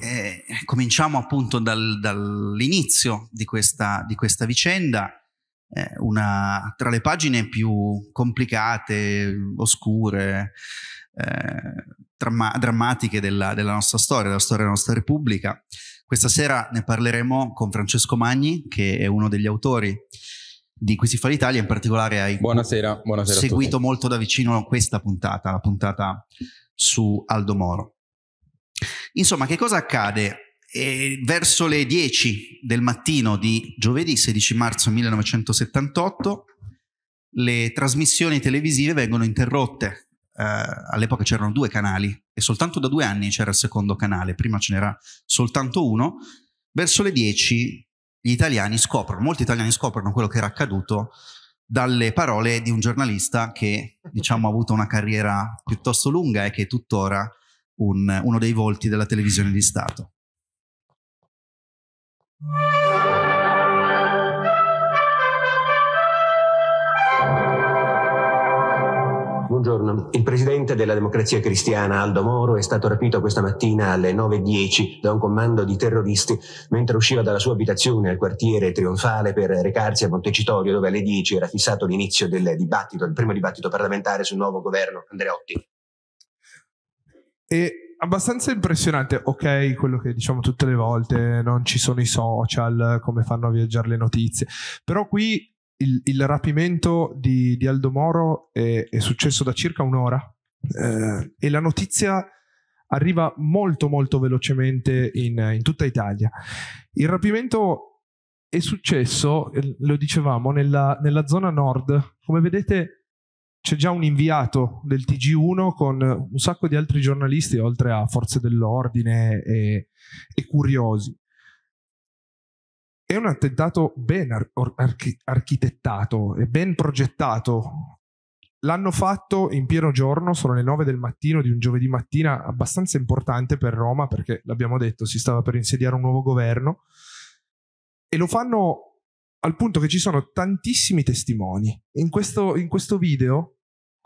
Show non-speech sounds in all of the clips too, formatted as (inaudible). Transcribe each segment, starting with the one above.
eh, cominciamo appunto dal, dall'inizio di questa, di questa vicenda, eh, una, tra le pagine più complicate, oscure, eh, dramma, drammatiche della, della, nostra storia, della storia della nostra Repubblica. Questa sera ne parleremo con Francesco Magni, che è uno degli autori di Qui si fa l'Italia, in particolare hai buonasera, buonasera seguito molto da vicino questa puntata, la puntata su Aldo Moro. Insomma, che cosa accade? Eh, verso le 10 del mattino di giovedì 16 marzo 1978 le trasmissioni televisive vengono interrotte. Eh, all'epoca c'erano due canali e soltanto da due anni c'era il secondo canale, prima ce n'era soltanto uno. Verso le 10 gli italiani scoprono, molti italiani scoprono quello che era accaduto dalle parole di un giornalista che diciamo ha avuto una carriera piuttosto lunga e che tuttora un, uno dei volti della televisione di Stato. Buongiorno. Il presidente della democrazia cristiana Aldo Moro è stato rapito questa mattina alle 9.10 da un comando di terroristi mentre usciva dalla sua abitazione al quartiere trionfale per recarsi a Montecitorio dove alle 10 era fissato l'inizio del dibattito, il primo dibattito parlamentare sul nuovo governo Andreotti. È abbastanza impressionante, ok, quello che diciamo tutte le volte, non ci sono i social, come fanno a viaggiare le notizie, però qui il, il rapimento di, di, Aldo Moro è, è, successo da circa un'ora eh, e la notizia arriva molto molto velocemente in, in tutta Italia. Il rapimento è successo, eh, lo dicevamo, nella, nella zona nord. Come vedete c'è già un inviato del TG1 con un sacco di altri giornalisti, oltre a forze dell'ordine e, e curiosi. È un attentato ben ar- archi- architettato e ben progettato. L'hanno fatto in pieno giorno, sono le 9 del mattino di un giovedì mattina abbastanza importante per Roma perché, l'abbiamo detto, si stava per insediare un nuovo governo e lo fanno al punto che ci sono tantissimi testimoni. In questo, in questo video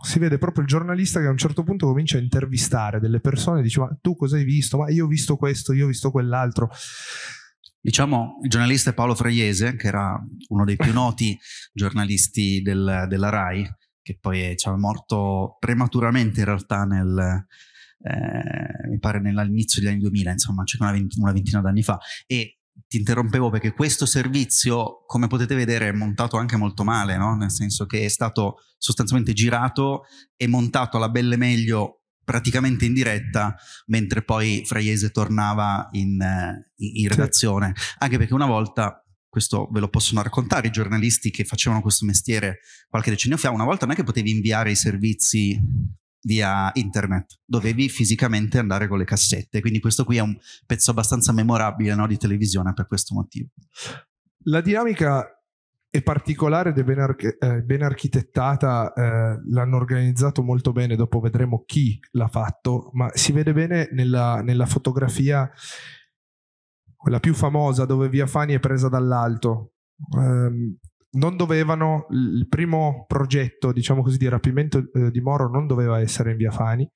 si vede proprio il giornalista che a un certo punto comincia a intervistare delle persone e dice ma tu cosa hai visto? Ma io ho visto questo, io ho visto quell'altro. Diciamo, il giornalista Paolo Fraiese, che era uno dei più noti (laughs) giornalisti del, della RAI, che poi è cioè, morto prematuramente in realtà nel, eh, mi pare nell'inizio degli anni 2000, insomma, circa una, vent- una ventina d'anni fa, e ti interrompevo perché questo servizio, come potete vedere, è montato anche molto male, no? nel senso che è stato sostanzialmente girato e montato alla belle meglio praticamente in diretta, mentre poi Fraiese tornava in, eh, in, in redazione. Sì. Anche perché una volta, questo ve lo possono raccontare i giornalisti che facevano questo mestiere qualche decennio fa, una volta non è che potevi inviare i servizi via internet, dovevi fisicamente andare con le cassette, quindi questo qui è un pezzo abbastanza memorabile no, di televisione per questo motivo. La dinamica è particolare ed è ben, arch- eh, ben architettata, eh, l'hanno organizzato molto bene, dopo vedremo chi l'ha fatto, ma si vede bene nella, nella fotografia, quella più famosa dove Via Fani è presa dall'alto. Um, non dovevano, il primo progetto, diciamo così, di rapimento eh, di Moro non doveva essere in via Fani,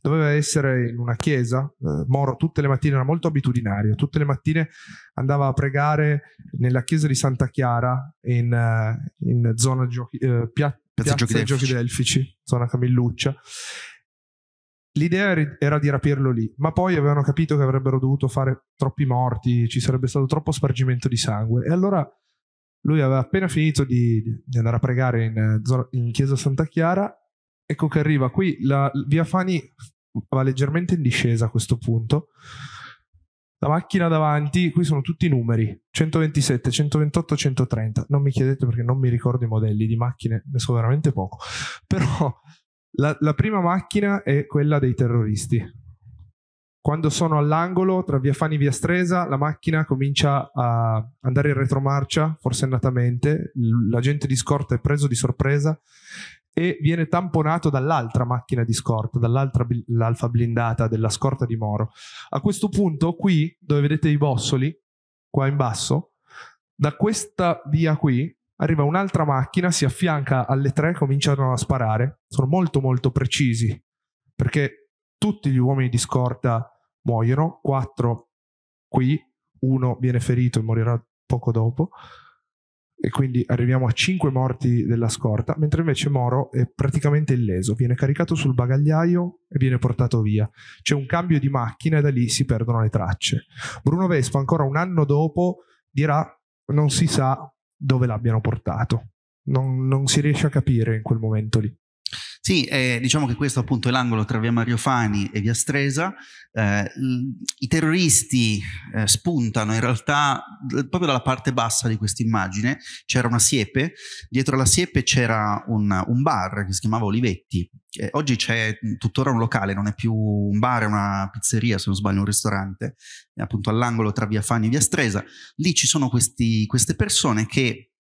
doveva essere in una chiesa. Eh, Moro tutte le mattine era molto abitudinario, tutte le mattine andava a pregare nella chiesa di Santa Chiara in, uh, in zona giochi, eh, pia- Piazza, Piazza Giochi, Giochi Delfici, zona Camilluccia. L'idea era di rapirlo lì, ma poi avevano capito che avrebbero dovuto fare troppi morti, ci sarebbe stato troppo spargimento di sangue e allora lui aveva appena finito di, di andare a pregare in, eh, in, chiesa Santa Chiara. Ecco che arriva qui, la, via Fani va leggermente in discesa a questo punto. La macchina davanti, qui sono tutti i numeri, 127, 128, 130. Non mi chiedete perché non mi ricordo i modelli di macchine, ne so veramente poco. Però la, la prima macchina è quella dei terroristi, quando sono all'angolo tra via Fani e via Stresa, la macchina comincia a andare in retromarcia, forsennatamente. L'agente di scorta è preso di sorpresa e viene tamponato dall'altra macchina di scorta, dall'altra l'alfa blindata della scorta di Moro. A questo punto, qui dove vedete i bossoli, qua in basso, da questa via qui arriva un'altra macchina, si affianca alle tre, cominciano a sparare. Sono molto molto precisi perché tutti gli uomini di scorta muoiono, quattro qui, uno viene ferito e morirà poco dopo e quindi arriviamo a cinque morti della scorta, mentre invece Moro è praticamente illeso, viene caricato sul bagagliaio e viene portato via. C'è un cambio di macchina e da lì si perdono le tracce. Bruno Vespa ancora un anno dopo dirà non si sa dove l'abbiano portato, non, non si riesce a capire in quel momento lì. Sì, eh, diciamo che questo appunto è l'angolo tra via Mario Fani e via Stresa. Eh, I terroristi eh, spuntano in realtà proprio dalla parte bassa di questa immagine. C'era una siepe, dietro la siepe c'era un, un bar che si chiamava Olivetti. Eh, oggi c'è tuttora un locale, non è più un bar, è una pizzeria, se non sbaglio, un ristorante, È appunto all'angolo tra via Fani e via Stresa. Lì ci sono questi, queste persone che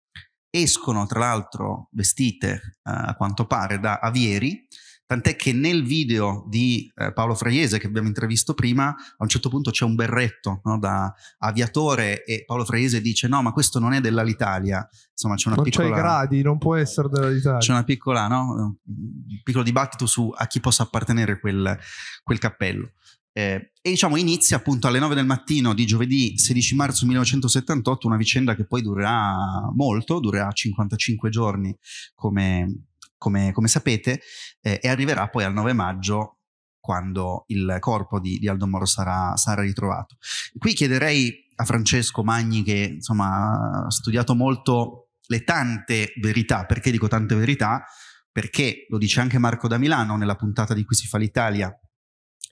escono tra l'altro vestite eh, a quanto pare da avieri, tant'è che nel video di eh, Paolo Fraiese che abbiamo intervistato prima a un certo punto c'è un berretto no, da aviatore e Paolo Fraiese dice no ma questo non è dell'Alitalia insomma c'è una non piccola c'è i gradi non può essere dell'Alitalia c'è una piccola no, un piccolo dibattito su a chi possa appartenere quel, quel cappello eh, e diciamo inizia appunto alle 9 del mattino di giovedì 16 marzo 1978 una vicenda che poi durerà molto, durerà 55 giorni come, come, come sapete eh, e arriverà poi al 9 maggio quando il corpo di, di Aldo Moro sarà, sarà, ritrovato. Qui chiederei a Francesco Magni che insomma ha studiato molto le tante verità, perché dico tante verità? Perché lo dice anche Marco da Milano nella puntata di cui si fa l'Italia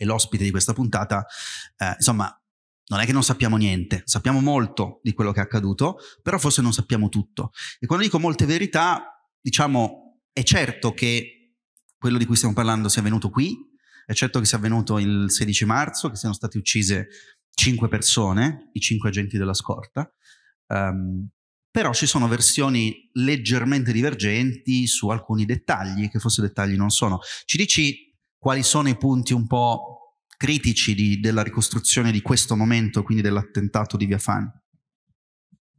e l'ospite di questa puntata, eh, insomma, non è che non sappiamo niente, sappiamo molto di quello che è accaduto, però forse non sappiamo tutto. E quando dico molte verità, diciamo, è certo che quello di cui stiamo parlando sia avvenuto qui, è certo che sia avvenuto il 16 marzo, che siano state uccise cinque persone, i cinque agenti della scorta, um, però ci sono versioni leggermente divergenti su alcuni dettagli, che forse dettagli non sono. Ci dici quali sono i punti un po' critici di, della ricostruzione di questo momento, quindi dell'attentato di Via Fani.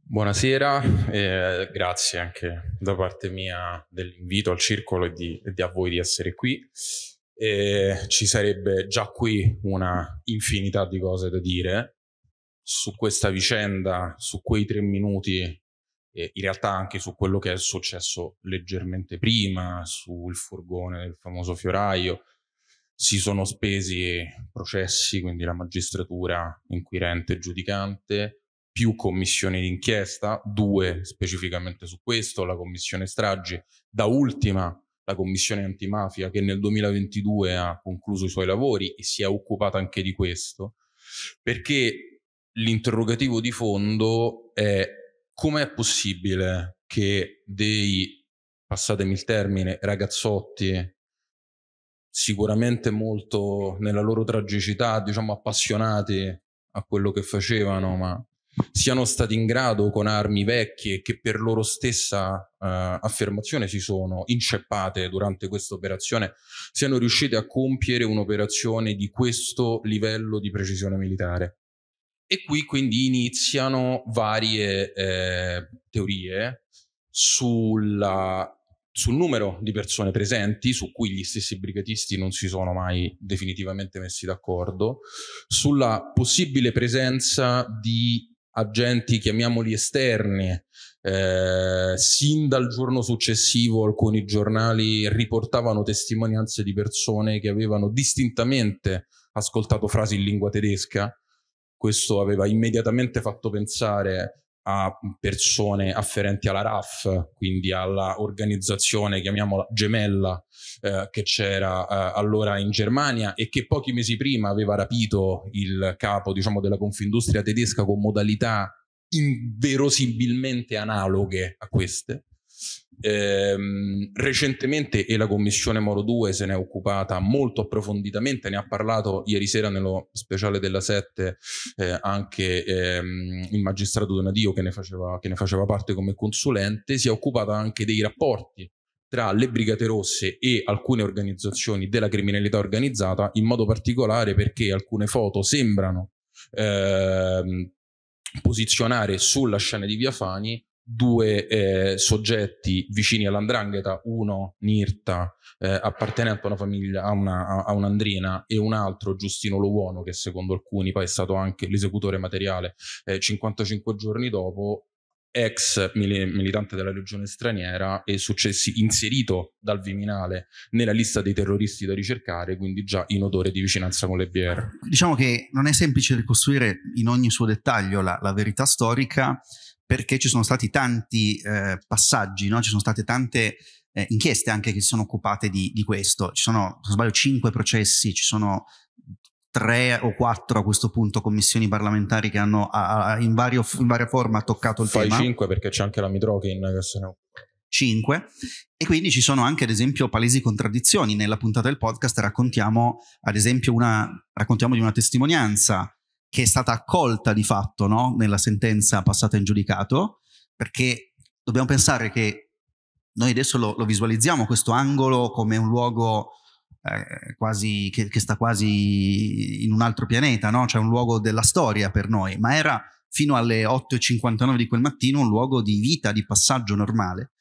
Buonasera, eh, grazie anche da parte mia dell'invito al circolo e di, di a voi di essere qui. Eh, ci sarebbe già qui una infinità di cose da dire su questa vicenda, su quei tre minuti, eh, in realtà anche su quello che è successo leggermente prima, sul furgone del famoso fioraio, si sono spesi processi, quindi la magistratura inquirente e giudicante, più commissioni d'inchiesta, due specificamente su questo, la commissione stragi, da ultima la commissione antimafia che nel 2022 ha concluso i suoi lavori e si è occupata anche di questo, perché l'interrogativo di fondo è com'è possibile che dei, passatemi il termine, ragazzotti sicuramente molto nella loro tragicità, diciamo appassionati a quello che facevano, ma siano stati in grado con armi vecchie che per loro stessa eh, affermazione si sono inceppate durante questa operazione, siano riusciti a compiere un'operazione di questo livello di precisione militare. E qui quindi iniziano varie eh, teorie sulla sul numero di persone presenti, su cui gli stessi brigatisti non si sono mai definitivamente messi d'accordo, sulla possibile presenza di agenti, chiamiamoli esterni. Eh, sin dal giorno successivo alcuni giornali riportavano testimonianze di persone che avevano distintamente ascoltato frasi in lingua tedesca. Questo aveva immediatamente fatto pensare a persone afferenti alla RAF, quindi all'organizzazione, chiamiamola gemella, eh, che c'era eh, allora in Germania e che pochi mesi prima aveva rapito il capo diciamo, della confindustria tedesca con modalità inverosimilmente analoghe a queste. Ehm, recentemente e la commissione Moro 2 se ne è occupata molto approfonditamente, ne ha parlato ieri sera nello speciale della 7 eh, anche ehm, il magistrato Donadio che ne, faceva, che ne faceva parte come consulente, si è occupata anche dei rapporti tra le Brigate Rosse e alcune organizzazioni della criminalità organizzata, in modo particolare perché alcune foto sembrano ehm, posizionare sulla scena di Via Fani due eh, soggetti vicini all'andrangheta, uno Nirta eh, appartenente a una famiglia, a, una, a, un'andrina e un altro Giustino Lovuono che secondo alcuni poi è stato anche l'esecutore materiale eh, 55 giorni dopo ex mil- militante della legione straniera e successi inserito dal Viminale nella lista dei terroristi da ricercare, quindi già in odore di vicinanza con le BR. Diciamo che non è semplice ricostruire in ogni suo dettaglio la, la verità storica, perché ci sono stati tanti eh, passaggi, no? ci sono state tante eh, inchieste anche che si sono occupate di, di questo. Ci sono, se non sbaglio, cinque processi, ci sono tre o quattro a questo punto commissioni parlamentari che hanno a, a, in, vario, in, varia forma toccato il Fai tema. Fai cinque perché c'è anche la Mitrokin che se ne occupa. e quindi ci sono anche ad esempio palesi contraddizioni nella puntata del podcast raccontiamo ad esempio una, raccontiamo di una testimonianza che è stata accolta di fatto no? nella sentenza passata in giudicato, perché dobbiamo pensare che noi adesso lo, lo visualizziamo questo angolo come un luogo eh, quasi, che, che, sta quasi in un altro pianeta, no? cioè un luogo della storia per noi, ma era fino alle 8.59 di quel mattino un luogo di vita, di passaggio normale.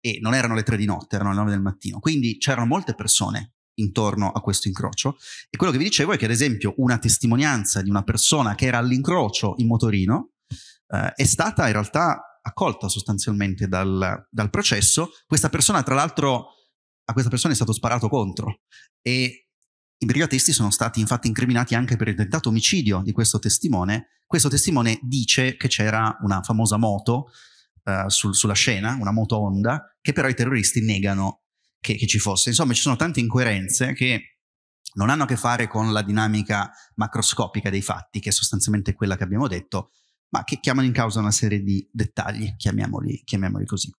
E non erano le tre di notte, erano le 9 del mattino. Quindi c'erano molte persone intorno a questo incrocio. E quello che vi dicevo è che, ad esempio, una testimonianza di una persona che era all'incrocio in motorino eh, è stata in realtà accolta sostanzialmente dal, dal processo. Questa persona, tra l'altro, a questa persona è stato sparato contro e i brigatisti sono stati infatti incriminati anche per il tentato omicidio di questo testimone. Questo testimone dice che c'era una famosa moto eh, sul, sulla scena, una moto Honda, che però i terroristi negano che, che ci fosse. Insomma, ci sono tante incoerenze che non hanno a che fare con la dinamica macroscopica dei fatti, che è sostanzialmente quella che abbiamo detto, ma che chiamano in causa una serie di dettagli, chiamiamoli, chiamiamoli così.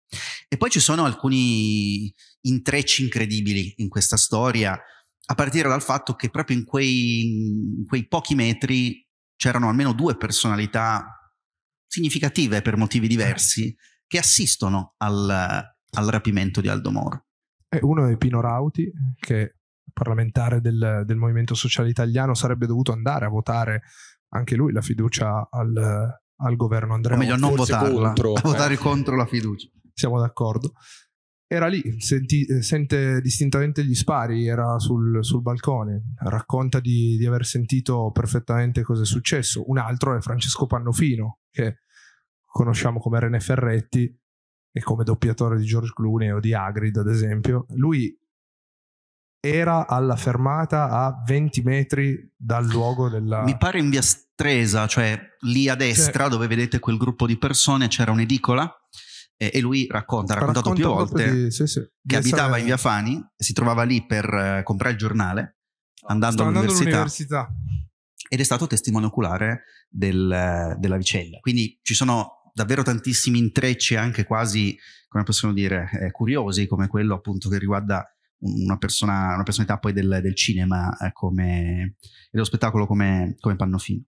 E poi ci sono alcuni intrecci incredibili in questa storia, a partire dal fatto che proprio in quei, in quei pochi metri c'erano almeno due personalità significative per motivi diversi che assistono al, al rapimento di Aldo Moro uno è Pino Rauti, che parlamentare del, del, Movimento Sociale Italiano, sarebbe dovuto andare a votare anche lui la fiducia al, al governo Andrea. O meglio, non votarla, contro, eh. votare contro la fiducia. Siamo d'accordo. Era lì, senti, sente distintamente gli spari, era sul, sul balcone, racconta di, di, aver sentito perfettamente cosa è successo. Un altro è Francesco Pannofino, che conosciamo come René Ferretti, e come doppiatore di George Clooney o di Hagrid ad esempio, lui era alla fermata a 20 metri dal luogo della... Mi pare in via Stresa, cioè lì a destra cioè... dove vedete quel gruppo di persone c'era un'edicola e, lui racconta, ha raccontato più volte di, sì, sì. che abitava in via Fani, si trovava lì per eh, comprare il giornale ah, andando, all'università, all'università, ed è stato testimone oculare del, della vicenda. Quindi ci sono davvero tantissimi intrecci anche quasi, come possiamo dire, eh, curiosi, come quello appunto che riguarda una, persona, una personalità poi del, del cinema eh, come, e dello spettacolo come, come Pannofino.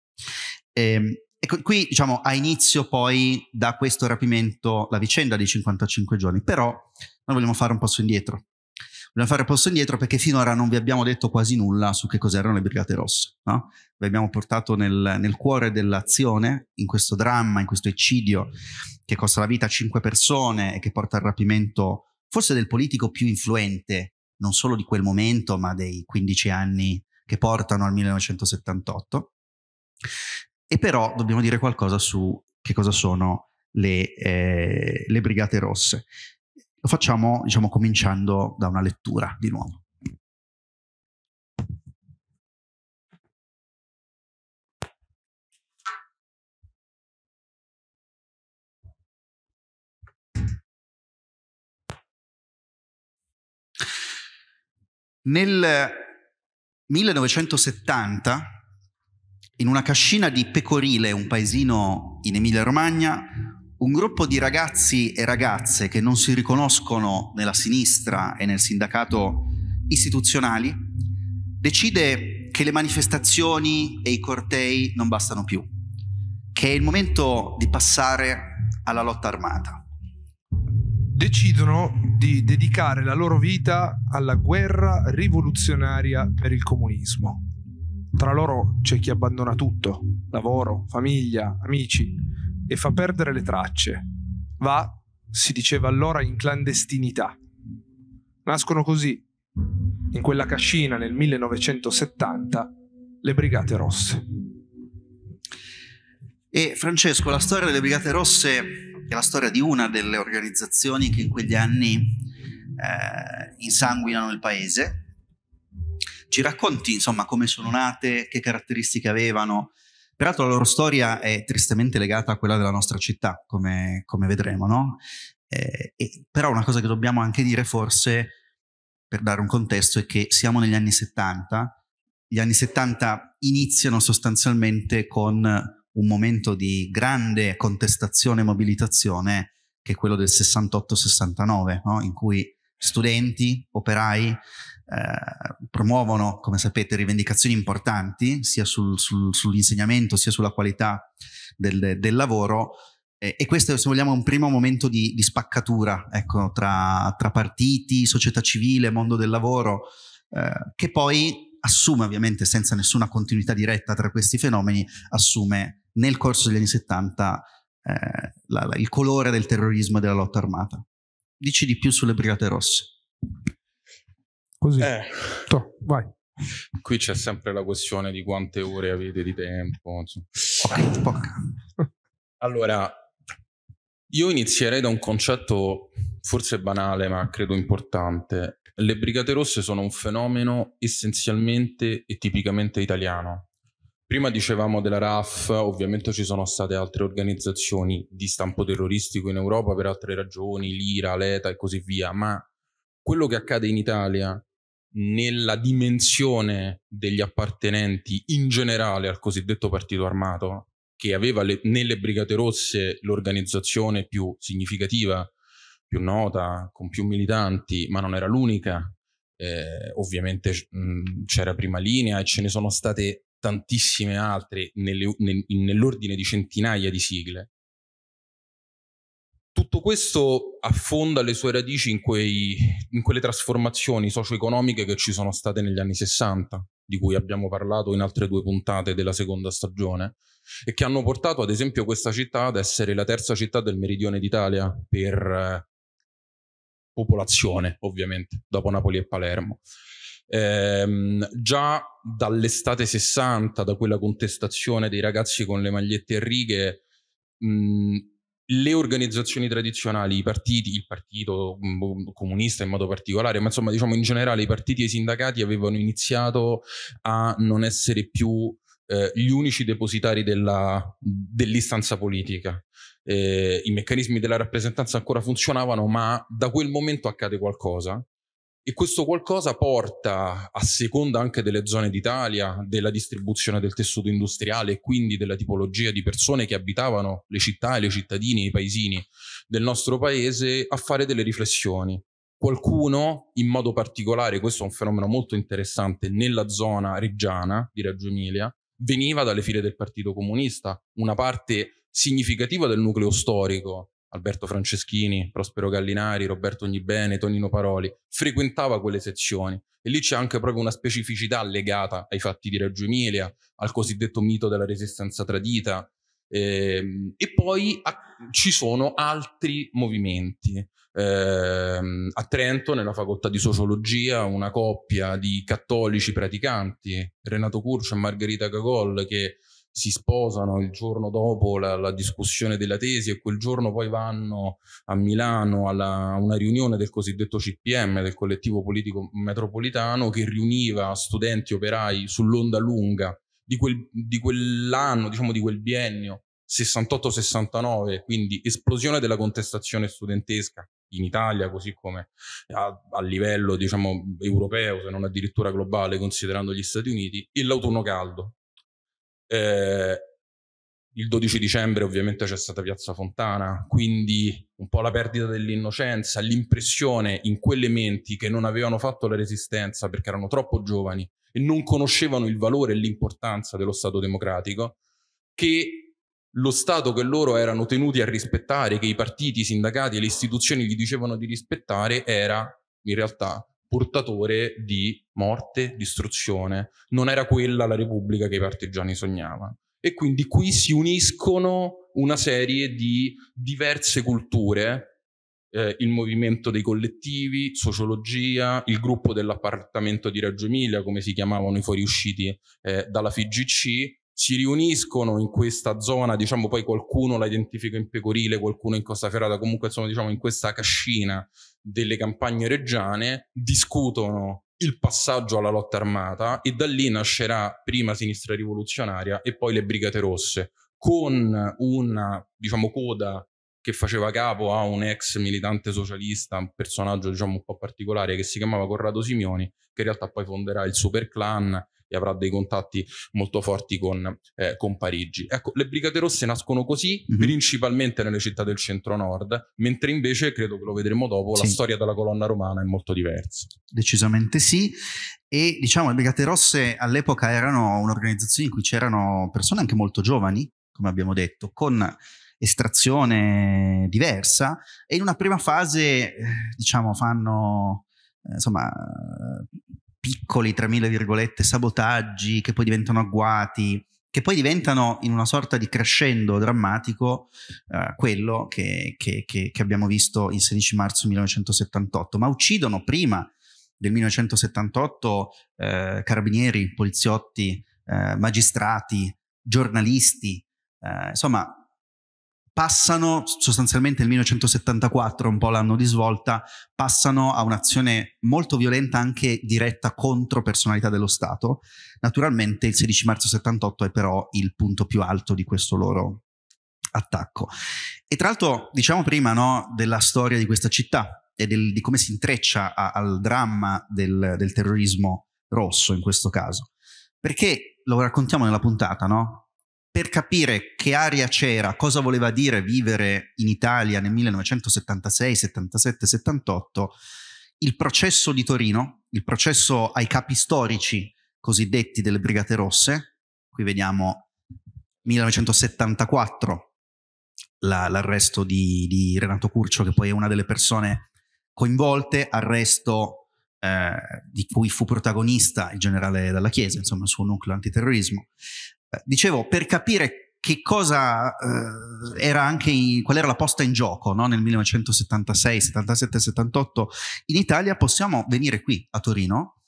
E, ehm, e qui diciamo ha inizio poi da questo rapimento la vicenda dei 55 giorni, però noi vogliamo fare un passo indietro Dobbiamo fare passo indietro perché finora non vi abbiamo detto quasi nulla su che cos'erano le Brigate Rosse. No? Vi abbiamo portato nel, nel cuore dell'azione, in questo dramma, in questo eccidio che costa la vita a cinque persone e che porta al rapimento forse del politico più influente, non solo di quel momento, ma dei 15 anni che portano al 1978. E però dobbiamo dire qualcosa su che cosa sono le, eh, le Brigate Rosse. Lo facciamo, diciamo, cominciando da una lettura di nuovo. Nel 1970, in una cascina di Pecorile, un paesino in Emilia-Romagna, un gruppo di ragazzi e ragazze che non si riconoscono nella sinistra e nel sindacato istituzionali decide che le manifestazioni e i cortei non bastano più, che è il momento di passare alla lotta armata. Decidono di dedicare la loro vita alla guerra rivoluzionaria per il comunismo. Tra loro c'è chi abbandona tutto, lavoro, famiglia, amici, e fa perdere le tracce. Va, si diceva allora, in clandestinità. Nascono così, in quella cascina nel 1970, le Brigate Rosse. E Francesco, la storia delle Brigate Rosse è la storia di una delle organizzazioni che in quegli anni eh, insanguinano il paese. Ci racconti, insomma, come sono nate, che caratteristiche avevano, Peraltro la loro storia è tristemente legata a quella della nostra città, come, come vedremo, no? Eh, e, però una cosa che dobbiamo anche dire forse, per dare un contesto, è che siamo negli anni 70, gli anni 70 iniziano sostanzialmente con un momento di grande contestazione e mobilitazione che è quello del 68-69, no? in cui studenti, operai eh, promuovono, come sapete, rivendicazioni importanti sia sul, sul, sull'insegnamento sia sulla qualità del, del lavoro. e questo è, se vogliamo, un primo momento di, di spaccatura ecco, tra, tra, partiti, società civile, mondo del lavoro, eh, che poi assume ovviamente senza nessuna continuità diretta tra questi fenomeni, assume nel corso degli anni 70 eh, la, la, il colore del terrorismo e della lotta armata. Dici di più sulle Brigate Rosse. Così. Eh. Toh, vai. Qui c'è sempre la questione di quante ore avete di tempo. Okay, (laughs) Allora, io inizierei da un concetto forse banale, ma credo importante. Le Brigate Rosse sono un fenomeno essenzialmente e tipicamente italiano. Prima dicevamo della RAF, ovviamente ci sono state altre organizzazioni di stampo terroristico in Europa per altre ragioni, l'IRA, l'ETA e così via, ma quello che accade in Italia nella dimensione degli appartenenti in generale al cosiddetto partito armato, che aveva le, nelle Brigate Rosse l'organizzazione più significativa, più nota, con più militanti, ma non era l'unica. Eh, ovviamente mh, mm, c'era prima linea e ce ne sono state tantissime altre nelle, nel, nell'ordine di centinaia di sigle. Tutto questo affonda le sue radici in, quei, in, quelle trasformazioni socio-economiche che ci sono state negli anni 60, di cui abbiamo parlato in altre due puntate della seconda stagione, e che hanno portato ad esempio questa città ad essere la terza città del meridione d'Italia per eh, popolazione, ovviamente, dopo Napoli e Palermo. Ehm, già dall'estate 60, da quella contestazione dei ragazzi con le magliette a righe, mh, le organizzazioni tradizionali, i partiti, il partito comunista in modo particolare, ma insomma diciamo in generale i partiti e i sindacati avevano iniziato a non essere più eh, gli unici depositari della, dell'istanza politica. Eh, I meccanismi della rappresentanza ancora funzionavano, ma da quel momento accade qualcosa e questo qualcosa porta, a seconda anche delle zone d'Italia, della distribuzione del tessuto industriale e quindi della tipologia di persone che abitavano le città e le cittadine, i paesini del nostro paese, a fare delle riflessioni. Qualcuno, in modo particolare, questo è un fenomeno molto interessante, nella zona reggiana di Reggio Emilia, veniva dalle file del Partito Comunista, una parte significativa del nucleo storico Alberto Franceschini, Prospero Gallinari, Roberto Ognibene, Tonino Paroli, frequentava quelle sezioni e lì c'è anche proprio una specificità legata ai fatti di Reggio Emilia, al cosiddetto mito della resistenza tradita ehm, e poi a, ci sono altri movimenti. Eh, a Trento, nella facoltà di sociologia, una coppia di cattolici praticanti, Renato Curcio e Margherita Gagol, che si sposano il giorno dopo la, la, discussione della tesi e quel giorno poi vanno a Milano a una riunione del cosiddetto CPM, del collettivo politico metropolitano, che riuniva studenti operai sull'onda lunga di, quel, di quell'anno, diciamo di quel biennio 68-69, quindi esplosione della contestazione studentesca in Italia, così come a, a, livello diciamo, europeo, se non addirittura globale, considerando gli Stati Uniti, e l'autunno caldo, eh, il 12 dicembre ovviamente c'è stata Piazza Fontana, quindi un po' la perdita dell'innocenza, l'impressione in quelle menti che non avevano fatto la resistenza perché erano troppo giovani e non conoscevano il valore e l'importanza dello Stato democratico, che lo Stato che loro erano tenuti a rispettare, che i partiti, i sindacati e le istituzioni gli dicevano di rispettare, era in realtà portatore di morte, distruzione. Non era quella la Repubblica che i partigiani sognavano. E quindi qui si uniscono una serie di diverse culture, eh, il movimento dei collettivi, sociologia, il gruppo dell'appartamento di Reggio Emilia, come si chiamavano i fuoriusciti eh, dalla FIGC, si riuniscono in questa zona, diciamo poi qualcuno la identifica in Pecorile, qualcuno in Costa Ferrata, comunque insomma diciamo in questa cascina delle campagne reggiane, discutono il passaggio alla lotta armata e da lì nascerà prima sinistra rivoluzionaria e poi le Brigate Rosse, con una diciamo coda che faceva capo a un ex militante socialista, un personaggio diciamo un po' particolare che si chiamava Corrado Simioni, che in realtà poi fonderà il Super Clan e avrà dei contatti molto forti con, eh, con Parigi. Ecco, le Brigate Rosse nascono così, mm-hmm. principalmente nelle città del centro-nord, mentre invece, credo che lo vedremo dopo, sì. la storia della colonna romana è molto diversa. Decisamente sì. E diciamo, le Brigate Rosse all'epoca erano un'organizzazione in cui c'erano persone anche molto giovani, come abbiamo detto, con estrazione diversa e in una prima fase eh, diciamo fanno eh, insomma piccoli, tra mille virgolette, sabotaggi che poi diventano agguati, che poi diventano in una sorta di crescendo drammatico eh, quello che, che, che, che, abbiamo visto il 16 marzo 1978, ma uccidono prima del 1978 eh, carabinieri, poliziotti, eh, magistrati, giornalisti, eh, insomma passano sostanzialmente il 1974, un po' l'anno di svolta, passano a un'azione molto violenta anche diretta contro personalità dello Stato. Naturalmente il 16 marzo 78 è però il punto più alto di questo loro attacco. E tra l'altro, diciamo prima, no, della storia di questa città e del, di come si intreccia a, al dramma del, del terrorismo rosso in questo caso. Perché lo raccontiamo nella puntata, no? per capire che aria c'era, cosa voleva dire vivere in Italia nel 1976, 77, 78, il processo di Torino, il processo ai capi storici cosiddetti delle Brigate Rosse, qui vediamo 1974 la, l'arresto di, di, Renato Curcio, che poi è una delle persone coinvolte, arresto eh, di cui fu protagonista il generale Dalla Chiesa, insomma il suo nucleo antiterrorismo. Eh, dicevo, per capire che cosa eh, era anche in, qual era la posta in gioco no? nel 1976, 77, 78 in Italia, possiamo venire qui a Torino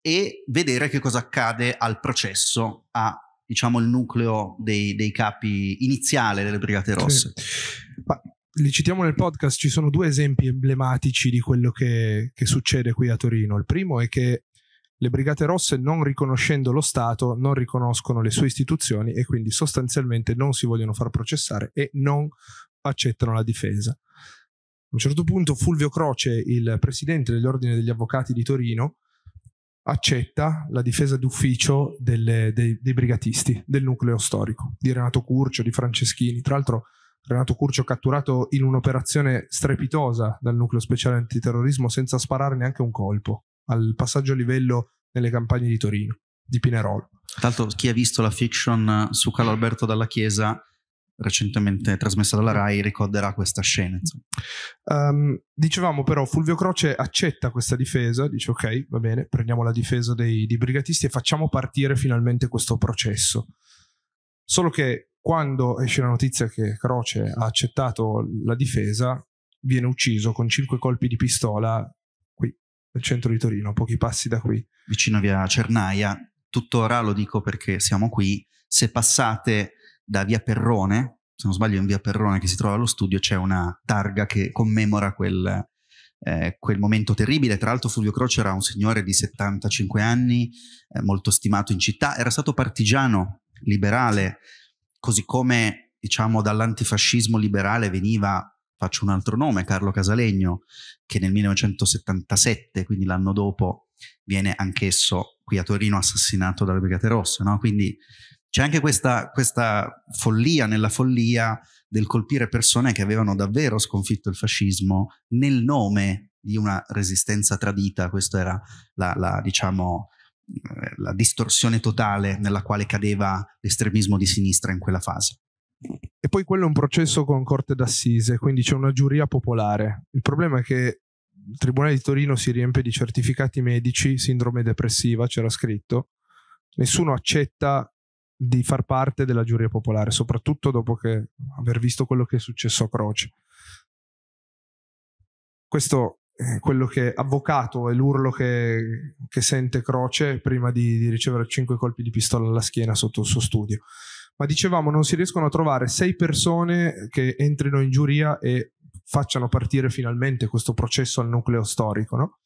e vedere che cosa accade al processo a diciamo il nucleo dei, dei capi iniziale delle Brigate Rosse. Sì. Ma li citiamo nel podcast, ci sono due esempi emblematici di quello che, che succede qui a Torino. Il primo è che le Brigate Rosse, non riconoscendo lo Stato, non riconoscono le sue istituzioni e quindi sostanzialmente non si vogliono far processare e non accettano la difesa. A un certo punto Fulvio Croce, il presidente dell'Ordine degli Avvocati di Torino, accetta la difesa d'ufficio delle, dei, dei, brigatisti del nucleo storico di Renato Curcio, di Franceschini. Tra l'altro, Renato Curcio catturato in un'operazione strepitosa dal nucleo speciale antiterrorismo senza sparare neanche un colpo al passaggio a livello nelle campagne di Torino, di Pinerolo. Tanto chi ha visto la fiction su Carlo Alberto dalla Chiesa, recentemente trasmessa dalla RAI, ricorderà questa scena. Um, dicevamo però, Fulvio Croce accetta questa difesa, dice ok, va bene, prendiamo la difesa dei, dei brigatisti e facciamo partire finalmente questo processo. Solo che quando esce la notizia che Croce ha accettato la difesa, viene ucciso con cinque colpi di pistola nel centro di Torino, pochi passi da qui. Vicino a via Cernaia, tuttora lo dico perché siamo qui, se passate da via Perrone, se non sbaglio in via Perrone che si trova allo studio, c'è una targa che commemora quel, eh, quel momento terribile. Tra l'altro Fulvio Croce era un signore di 75 anni, eh, molto stimato in città, era stato partigiano, liberale, così come diciamo dall'antifascismo liberale veniva faccio un altro nome, Carlo Casalegno, che nel 1977, quindi l'anno dopo, viene anch'esso qui a Torino assassinato dalle Brigate Rosse. No? Quindi c'è anche questa, questa, follia nella follia del colpire persone che avevano davvero sconfitto il fascismo nel nome di una resistenza tradita. Questa era la, la, diciamo, eh, la distorsione totale nella quale cadeva l'estremismo di sinistra in quella fase. E poi quello è un processo con corte d'assise, quindi c'è una giuria popolare. Il problema è che il Tribunale di Torino si riempie di certificati medici, sindrome depressiva, c'era scritto. Nessuno accetta di far parte della giuria popolare, soprattutto dopo che aver visto quello che è successo a Croce. Questo è quello che avvocato è l'urlo che, che sente Croce prima di, di ricevere cinque colpi di pistola alla schiena sotto il suo studio ma dicevamo non si riescono a trovare sei persone che entrino in giuria e facciano partire finalmente questo processo al nucleo storico. No?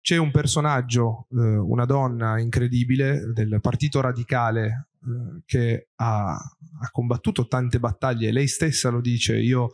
C'è un personaggio, eh, una donna incredibile del partito radicale eh, che ha, ha combattuto tante battaglie, lei stessa lo dice, io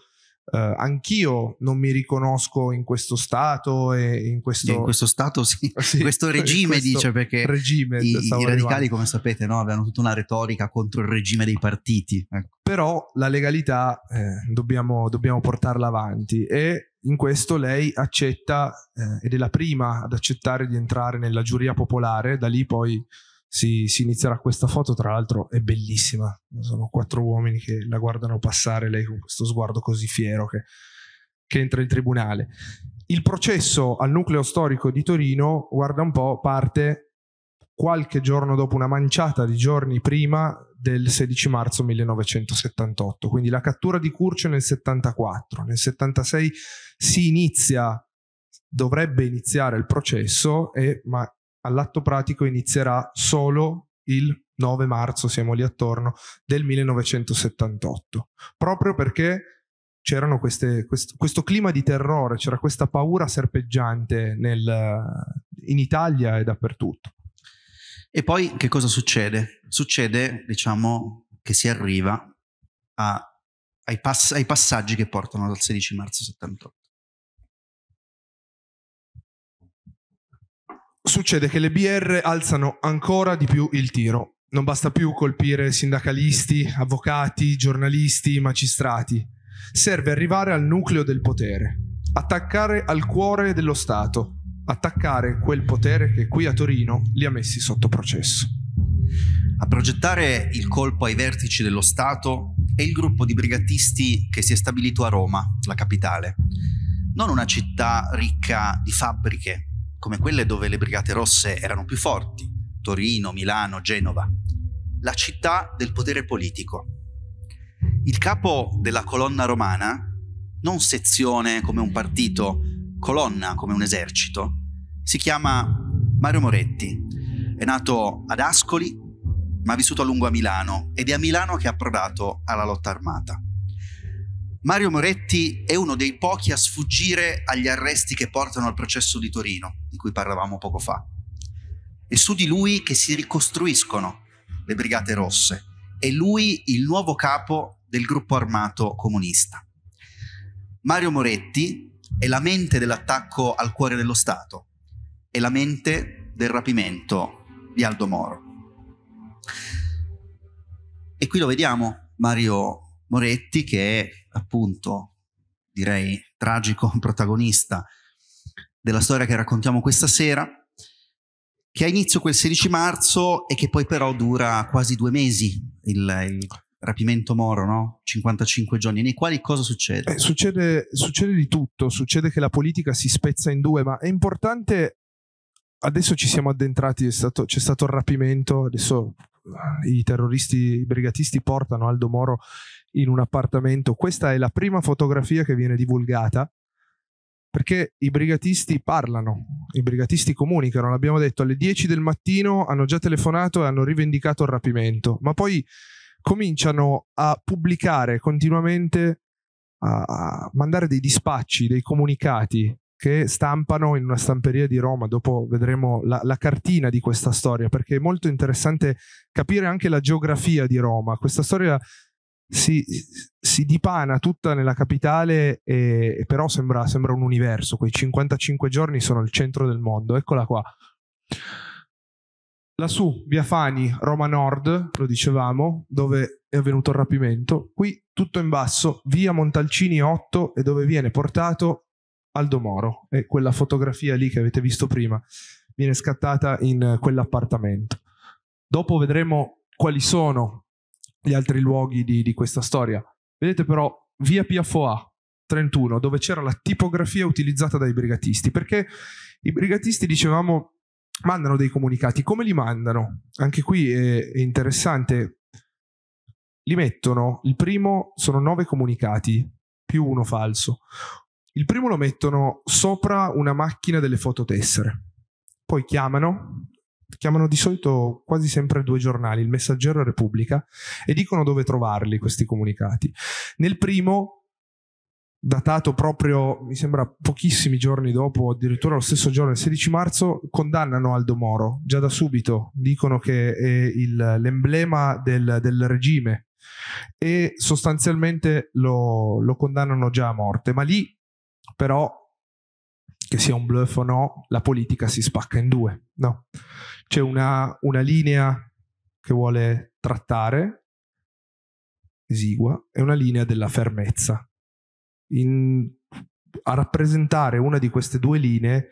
Uh, anch'io non mi riconosco in questo stato e in questo, in questo stato sì, (laughs) sì questo regime questo dice perché regime, i, i radicali arrivando. come sapete no, avevano tutta una retorica contro il regime dei partiti ecco. però la legalità eh, dobbiamo, dobbiamo, portarla avanti e in questo lei accetta eh, ed è la prima ad accettare di entrare nella giuria popolare da lì poi si, si, inizierà questa foto, tra l'altro è bellissima, sono quattro uomini che la guardano passare, lei con questo sguardo così fiero che, che entra in tribunale. Il processo al nucleo storico di Torino, guarda un po', parte qualche giorno dopo, una manciata di giorni prima del 16 marzo 1978, quindi la cattura di Curcio nel 74, nel 76 si inizia, dovrebbe iniziare il processo, e, ma all'atto pratico inizierà solo il 9 marzo, siamo lì attorno, del 1978, proprio perché c'erano queste, questo, questo, clima di terrore, c'era questa paura serpeggiante nel, in Italia e dappertutto. E poi che cosa succede? Succede, diciamo, che si arriva a, ai, pass- ai, passaggi che portano al 16 marzo 78. succede che le BR alzano ancora di più il tiro. Non basta più colpire sindacalisti, avvocati, giornalisti, magistrati. Serve arrivare al nucleo del potere, attaccare al cuore dello Stato, attaccare quel potere che qui a Torino li ha messi sotto processo. A progettare il colpo ai vertici dello Stato è il gruppo di brigatisti che si è stabilito a Roma, la capitale. Non una città ricca di fabbriche, come quelle dove le Brigate Rosse erano più forti, Torino, Milano, Genova, la città del potere politico. Il capo della colonna romana, non sezione come un partito, colonna come un esercito, si chiama Mario Moretti. È nato ad Ascoli, ma ha vissuto a lungo a Milano ed è a Milano che ha approdato alla lotta armata. Mario Moretti è uno dei pochi a sfuggire agli arresti che portano al processo di Torino, di cui parlavamo poco fa. È su di lui che si ricostruiscono le Brigate Rosse. È lui il nuovo capo del gruppo armato comunista. Mario Moretti è la mente dell'attacco al cuore dello Stato, è la mente del rapimento di Aldo Moro. E qui lo vediamo, Mario Moretti che è appunto, direi, tragico (laughs) protagonista della storia che raccontiamo questa sera, che ha inizio quel 16 marzo e che poi però dura quasi due mesi, il, il rapimento Moro, no? 55 giorni, nei quali cosa succede? Eh, succede? Succede di tutto, succede che la politica si spezza in due, ma è importante, adesso ci siamo addentrati, stato, c'è stato il rapimento, adesso ah, i terroristi, i brigatisti portano Aldo Moro in un appartamento. Questa è la prima fotografia che viene divulgata perché i brigatisti parlano, i brigatisti comunicano, l'abbiamo detto, alle 10 del mattino hanno già telefonato e hanno rivendicato il rapimento, ma poi cominciano a pubblicare continuamente, a mandare dei dispacci, dei comunicati che stampano in una stamperia di Roma, dopo vedremo la, la cartina di questa storia, perché è molto interessante capire anche la geografia di Roma. Questa storia si, si, dipana tutta nella capitale, e, e però sembra, sembra, un universo. Quei 55 giorni sono il centro del mondo. Eccola qua. Lassù, via Fani, Roma Nord, lo dicevamo, dove è avvenuto il rapimento. Qui tutto in basso, via Montalcini 8 e dove viene portato Aldo Moro. E quella fotografia lì che avete visto prima viene scattata in eh, quell'appartamento. Dopo vedremo quali sono gli altri luoghi di, di questa storia. Vedete però via Piafoa 31, dove c'era la tipografia utilizzata dai brigatisti, perché i brigatisti, dicevamo, mandano dei comunicati. Come li mandano? Anche qui è, è interessante. Li mettono, il primo sono nove comunicati, più uno falso. Il primo lo mettono sopra una macchina delle fototessere. Poi chiamano, chiamano di solito quasi sempre due giornali, il Messaggero e Repubblica, e dicono dove trovarli questi comunicati. Nel primo datato proprio, mi sembra, pochissimi giorni dopo, addirittura lo stesso giorno, il 16 marzo, condannano Aldo Moro, già da subito, dicono che è il, l'emblema del, del, regime e sostanzialmente lo, lo condannano già a morte, ma lì però, che sia un bluff o no, la politica si spacca in due, no? c'è una, una linea che vuole trattare, esigua, e una linea della fermezza. In, a rappresentare una di queste due linee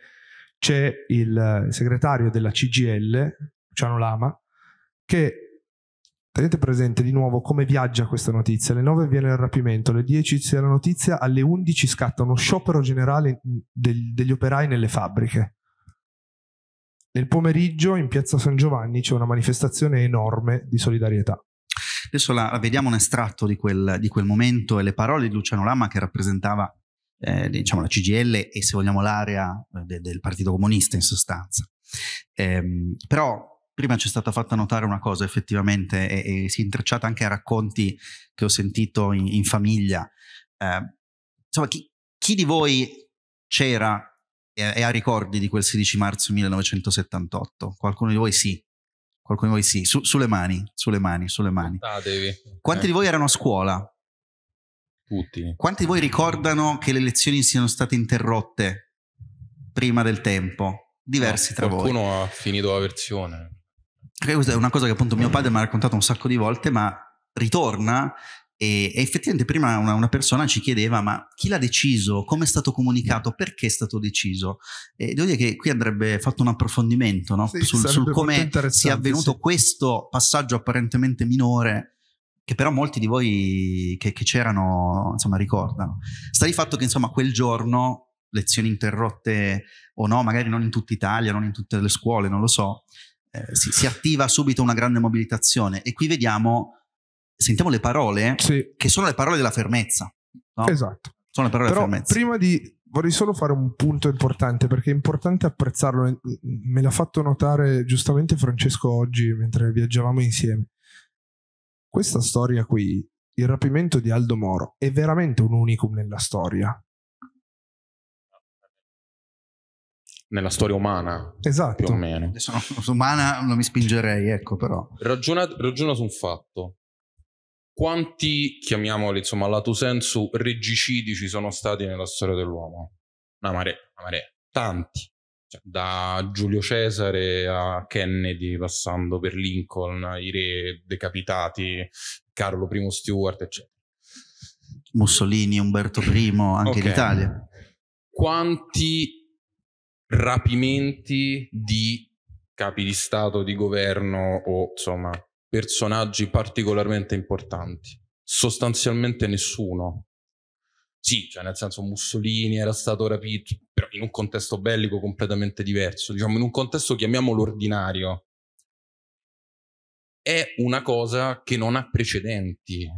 c'è il segretario della CGL, Luciano Lama, che Tenete presente di nuovo come viaggia questa notizia. Alle 9 viene il rapimento, alle 10 c'è la notizia, alle 11 scatta uno sciopero generale degli operai nelle fabbriche nel pomeriggio in piazza San Giovanni c'è una manifestazione enorme di solidarietà. Adesso la, vediamo un estratto di quel, di quel momento e le parole di Luciano Lama che rappresentava eh, diciamo la CGL e se vogliamo l'area eh, de, del Partito Comunista in sostanza. Ehm, però prima ci è stata fatta notare una cosa effettivamente e, e si è intrecciata anche a racconti che ho sentito in, in famiglia. Eh, insomma, chi, chi di voi c'era e, e ha ricordi di quel 16 marzo 1978? Qualcuno di voi sì, qualcuno di voi sì, Su, sulle mani, sulle mani, sulle mani. Portatevi. Quanti di voi erano a scuola? Tutti. Quanti di voi ricordano che le lezioni siano state interrotte prima del tempo? Diversi no, tra qualcuno voi. Qualcuno ha finito la versione. Questa è una cosa che appunto mio padre mi ha raccontato un sacco di volte, ma ritorna e, effettivamente prima una, una, persona ci chiedeva ma chi l'ha deciso, come è stato comunicato, perché è stato deciso. E devo dire che qui andrebbe fatto un approfondimento no? sì, sul, sul come sia avvenuto sì. questo passaggio apparentemente minore che però molti di voi che, che c'erano insomma ricordano. Sta di fatto che insomma quel giorno lezioni interrotte o no, magari non in tutta Italia, non in tutte le scuole, non lo so, eh, si, si attiva subito una grande mobilitazione e qui vediamo sentiamo le parole sì. che sono le parole della fermezza. No? Esatto. Sono le parole Però della fermezza. Prima di vorrei solo fare un punto importante perché è importante apprezzarlo. Me l'ha fatto notare giustamente Francesco oggi mentre viaggiavamo insieme. Questa storia qui, il rapimento di Aldo Moro, è veramente un unicum nella storia. Nella storia umana, esatto. più o meno. Adesso, (laughs) umana non mi spingerei, ecco però. Ragiona, ragiona su un fatto. Quanti, chiamiamoli insomma lato senso, regicidi ci sono stati nella storia dell'uomo? Una marea, una marea. Tanti. Cioè, da Giulio Cesare a Kennedy, passando per Lincoln, i re decapitati, Carlo I Stuart, eccetera. Mussolini, Umberto I, anche okay. in Quanti rapimenti di capi di Stato, di governo o insomma personaggi particolarmente importanti. Sostanzialmente nessuno. Sì, cioè nel senso Mussolini era stato rapito, però in un contesto bellico completamente diverso, diciamo in un contesto chiamiamolo ordinario. È una cosa che non ha precedenti.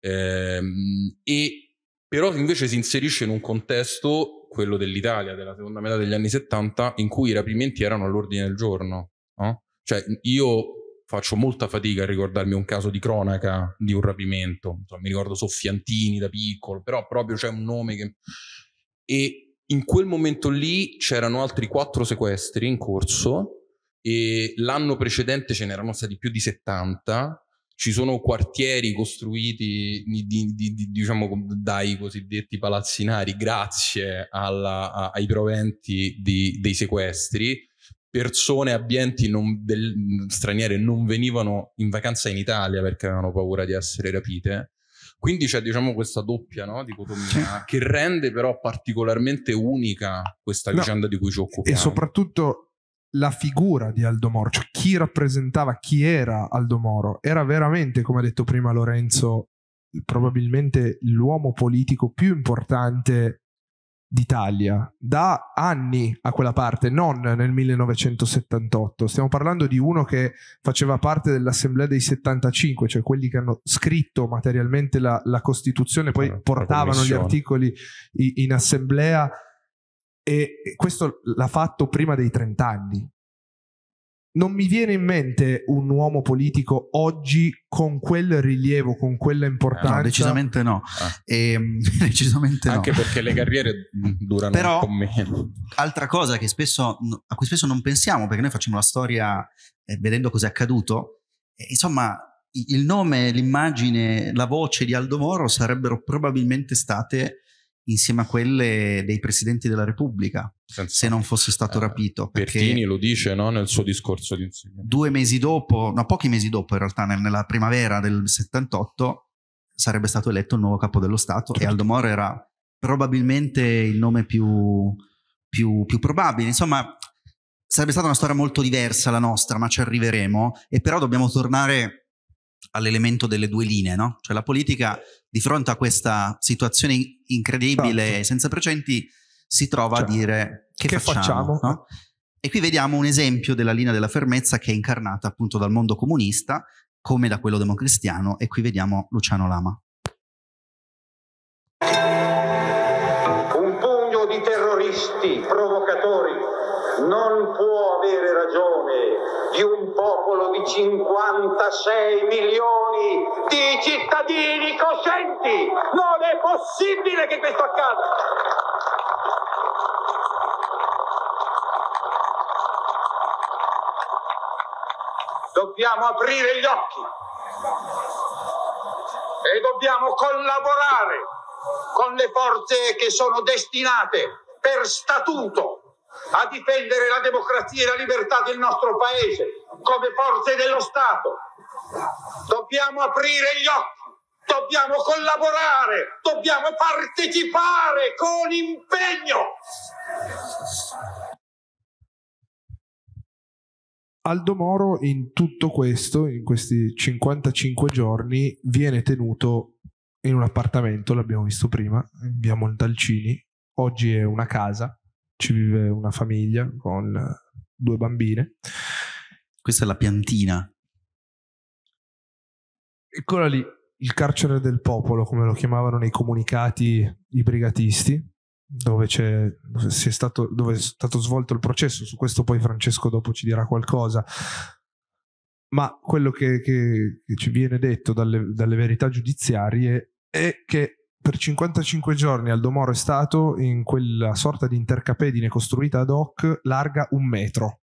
Ehm, e però invece si inserisce in un contesto, quello dell'Italia della seconda metà degli anni 70, in cui i rapimenti erano all'ordine del giorno. No? Cioè io faccio molta fatica a ricordarmi un caso di cronaca di un rapimento. Insomma, mi ricordo Soffiantini da piccolo, però proprio c'è un nome che. E in quel momento lì c'erano altri quattro sequestri in corso e l'anno precedente ce n'erano stati più di 70. Ci sono quartieri costruiti di, di, di, diciamo, dai cosiddetti palazzinari grazie alla, a, ai proventi dei sequestri persone abbienti non, del, straniere non venivano in vacanza in Italia perché avevano paura di essere rapite. Quindi c'è diciamo questa doppia no, dicotomia che rende però particolarmente unica questa no, vicenda di cui ci occupiamo. E soprattutto la figura di Aldo Moro, cioè chi rappresentava, chi era Aldo Moro, era veramente, come ha detto prima Lorenzo, probabilmente l'uomo politico più importante d'Italia da anni a quella parte, non nel 1978. Stiamo parlando di uno che faceva parte dell'Assemblea dei 75, cioè quelli che hanno scritto materialmente la, la Costituzione, poi la, portavano la gli articoli in, in Assemblea e questo l'ha fatto prima dei 30 anni non mi viene in mente un uomo politico oggi con quel rilievo, con quella eh, importanza. No, decisamente no. Ah. Eh. E, ehm, (laughs) decisamente Anche no. perché le carriere durano Però, un po' meno. Altra cosa spesso, a cui spesso non pensiamo, perché noi facciamo la storia eh, vedendo cosa è accaduto, eh, insomma il nome, l'immagine, la voce di Aldo Moro sarebbero probabilmente state insieme a quelle dei presidenti della Repubblica, Senza se non fosse stato eh, rapito. Pertini lo dice no, nel suo discorso di insegnamento. Due mesi dopo, no, pochi mesi dopo in realtà, nella primavera del 78, sarebbe stato eletto il nuovo capo dello Stato certo. e Aldo Moro era probabilmente il nome più, più, più probabile. Insomma, sarebbe stata una storia molto diversa la nostra, ma ci arriveremo. E però dobbiamo tornare all'elemento delle due linee, no? Cioè la politica di fronte a questa situazione incredibile, certo. senza precedenti, si trova cioè, a certo. dire che, che facciamo, facciamo? No? E qui vediamo un esempio della linea della fermezza che è incarnata appunto dal mondo comunista come da quello democristiano e qui vediamo Luciano Lama. Un pugno di terroristi provocatori non può avere ragione di un popolo di 56 milioni di cittadini coscienti. Non è possibile che questo accada. Dobbiamo aprire gli occhi e dobbiamo collaborare con le forze che sono destinate per statuto a difendere la democrazia e la libertà del nostro paese come forze dello Stato. Dobbiamo aprire gli occhi, dobbiamo collaborare, dobbiamo partecipare con impegno. Aldo Moro in tutto questo, in questi 55 giorni, viene tenuto in un appartamento, l'abbiamo visto prima, via Montalcini, oggi è una casa, ci vive una famiglia con due bambine. Questa è la piantina. Eccola lì, il carcere del popolo, come lo chiamavano nei comunicati i brigatisti, dove, dove, è stato, dove, è stato, svolto il processo, su questo poi Francesco dopo ci dirà qualcosa, ma quello che, che, che ci viene detto dalle, dalle, verità giudiziarie è che per 55 giorni Aldo Moro è stato in quella sorta di intercapedine costruita ad hoc larga un metro.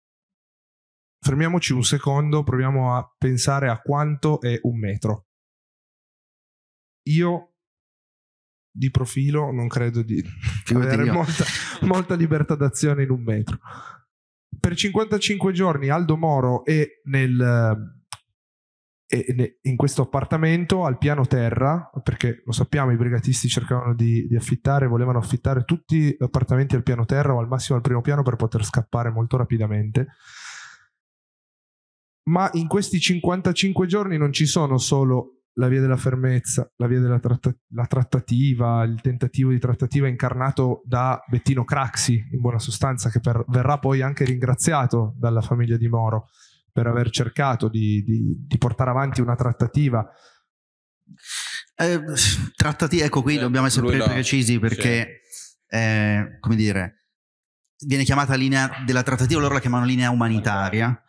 Fermiamoci un secondo, proviamo a pensare a quanto è un metro. Io di profilo non credo di (laughs) avere molta, molta libertà d'azione in un metro. Per 55 giorni Aldo Moro è nel, e in questo appartamento al piano terra, perché lo sappiamo, i brigatisti cercavano di, di, affittare, volevano affittare tutti gli appartamenti al piano terra o al massimo al primo piano per poter scappare molto rapidamente. Ma in questi 55 giorni non ci sono solo la via della fermezza, la via della tratta- la trattativa, il tentativo di trattativa incarnato da Bettino Craxi, in buona sostanza, che per, verrà poi anche ringraziato dalla famiglia di Moro per aver cercato di, di, di portare avanti una trattativa. Eh, trattativa, ecco qui eh, dobbiamo essere pre- precisi perché, sì. eh, come dire, viene chiamata linea della trattativa, loro la chiamano linea umanitaria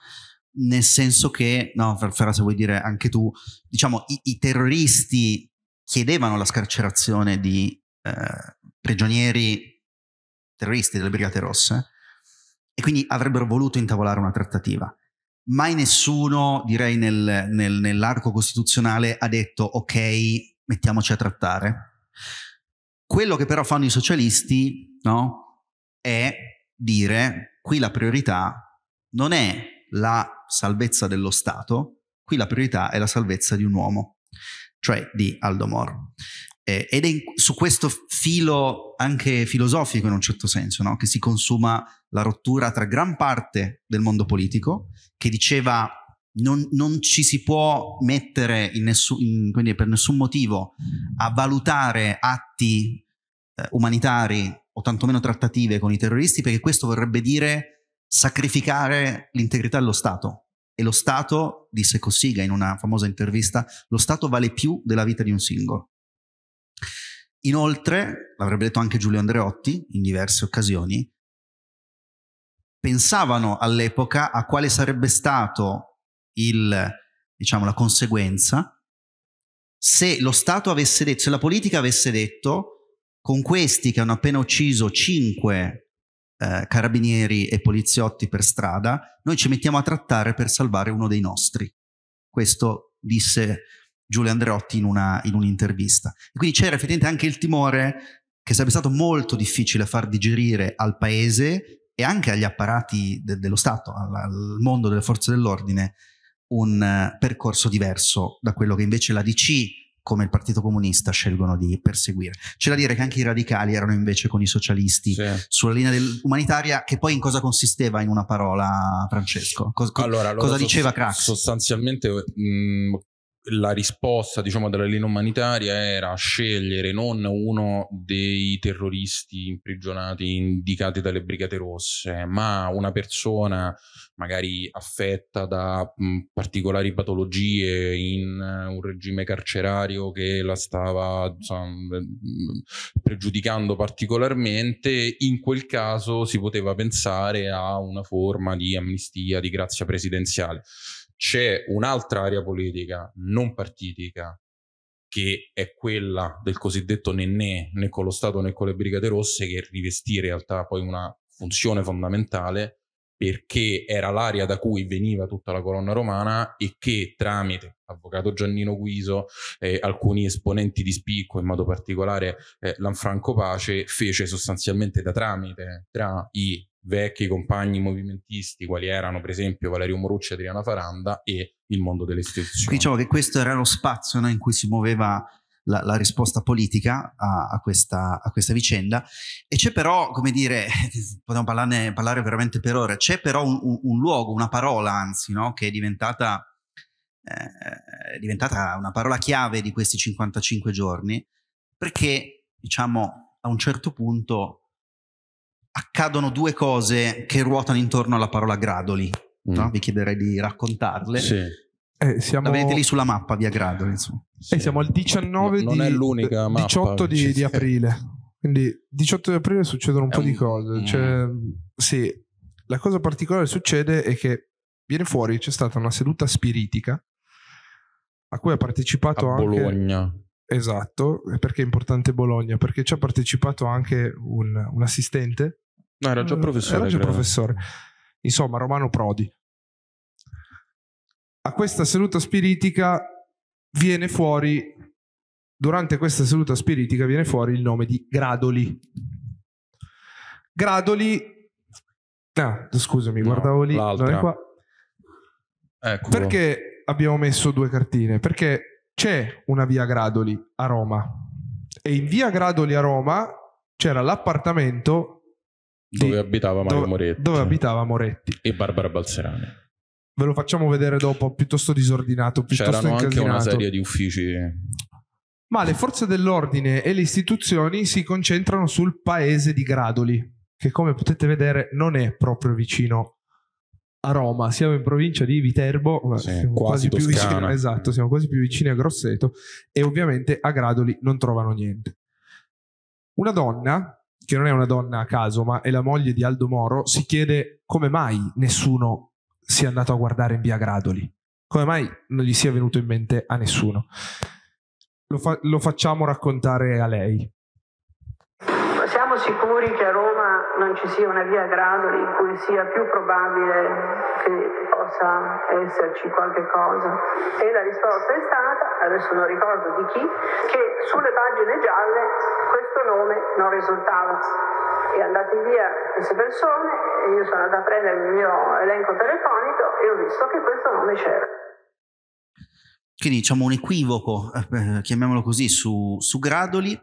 nel senso che, no, Ferra, se vuoi dire anche tu, diciamo, i, i terroristi chiedevano la scarcerazione di eh, prigionieri terroristi delle Brigate Rosse e quindi avrebbero voluto intavolare una trattativa mai nessuno, direi nel, nel, nell'arco costituzionale, ha detto ok, mettiamoci a trattare. Quello che però fanno i socialisti no, è dire qui la priorità non è la salvezza dello Stato, qui la priorità è la salvezza di un uomo, cioè di Aldo Moro. Eh, ed è in, su questo filo anche filosofico in un certo senso no? che si consuma la rottura tra gran parte del mondo politico che diceva non, non ci si può mettere in nessu, in, quindi per nessun motivo a valutare atti eh, umanitari o tantomeno trattative con i terroristi perché questo vorrebbe dire sacrificare l'integrità dello Stato e lo Stato, disse Cossiga in una famosa intervista, lo Stato vale più della vita di un singolo. Inoltre, l'avrebbe detto anche Giulio Andreotti in diverse occasioni, pensavano all'epoca a quale sarebbe stato il, diciamo, la conseguenza se lo Stato avesse detto, se la politica avesse detto con questi che hanno appena ucciso cinque eh, carabinieri e poliziotti per strada, noi ci mettiamo a trattare per salvare uno dei nostri. Questo disse Giulio Andreotti in, una, in un'intervista. quindi c'era effettivamente anche il timore che sarebbe stato molto difficile far digerire al paese e anche agli apparati de- dello Stato, al, al, mondo delle forze dell'ordine, un uh, percorso diverso da quello che invece la DC come il Partito Comunista scelgono di perseguire. C'è da dire che anche i radicali erano invece con i socialisti sì. sulla linea del- umanitaria, che poi in cosa consisteva in una parola, Francesco? Co- allora, cosa diceva Crax? Sostanzialmente mh, la risposta diciamo, della linea umanitaria era scegliere non uno dei terroristi imprigionati indicati dalle Brigate Rosse, ma una persona magari affetta da mh, particolari patologie in uh, un regime carcerario che la stava insomma, pregiudicando particolarmente, in quel caso si poteva pensare a una forma di amnistia, di grazia presidenziale c'è un'altra area politica non partitica che è quella del cosiddetto nenè, né con lo Stato né con le Brigate Rosse, che rivestì in realtà poi una funzione fondamentale perché era l'area da cui veniva tutta la colonna romana e che tramite l'avvocato Giannino Guiso, eh, alcuni esponenti di spicco, in modo particolare eh, Lanfranco Pace, fece sostanzialmente da tramite tra i vecchi compagni movimentisti quali erano per esempio Valerio Morucci e Adriana Faranda e il mondo delle istituzioni. Diciamo che questo era lo spazio no, in cui si muoveva la, la risposta politica a, a, questa, a, questa, vicenda e c'è però, come dire, (laughs) possiamo parlarne, parlare veramente per ore, c'è però un, un, un luogo, una parola anzi, no, che è diventata, eh, è diventata una parola chiave di questi 55 giorni perché diciamo a un certo punto accadono due cose che ruotano intorno alla parola Gradoli. Mm. No? Vi chiederei di raccontarle. Sì. Eh, siamo... La vedete lì sulla mappa via Gradoli. Sì. Eh, siamo al 19 no, di, 18 eh, di, di, aprile. Quindi 18 di aprile succedono un è po' di cose. Mm. Cioè, sì, la cosa particolare succede è che viene fuori c'è stata una seduta spiritica a cui ha partecipato a anche... Bologna. Esatto, perché è importante Bologna? Perché ci ha partecipato anche un, un assistente No, era già eh, professore. Era già credo. professore. Insomma, Romano Prodi. A questa seduta spiritica viene fuori, durante questa seduta spiritica viene fuori il nome di Gradoli. Gradoli, ah, scusami, no, guardavo lì, ecco. Perché abbiamo messo due cartine? Perché c'è una via Gradoli a Roma e in via Gradoli a Roma c'era l'appartamento dove abitava Mario dove, Moretti. Dove abitava Moretti. E Barbara Balzerani. Ve lo facciamo vedere dopo, piuttosto disordinato, piuttosto C'erano anche una serie di uffici. Ma le forze dell'ordine e le istituzioni si concentrano sul paese di Gradoli, che come potete vedere non è proprio vicino a Roma, siamo in provincia di Viterbo, sì, quasi, quasi più vicino, esatto, siamo quasi più vicini a Grosseto e ovviamente a Gradoli non trovano niente. Una donna che non è una donna a caso, ma è la moglie di Aldo Moro, si chiede come mai nessuno sia andato a guardare in via Gradoli, come mai non gli sia venuto in mente a nessuno. Lo, fa- lo facciamo raccontare a lei siamo sicuri che a Roma non ci sia una via Gradoli in cui sia più probabile che possa esserci qualche cosa? E la risposta è stata, adesso non ricordo di chi, che sulle pagine gialle questo nome non risultava. E andate via queste persone, e io sono andata a prendere il mio elenco telefonico e ho visto che questo nome c'era quindi diciamo un equivoco, eh, eh chiamiamolo così, su, su Gradoli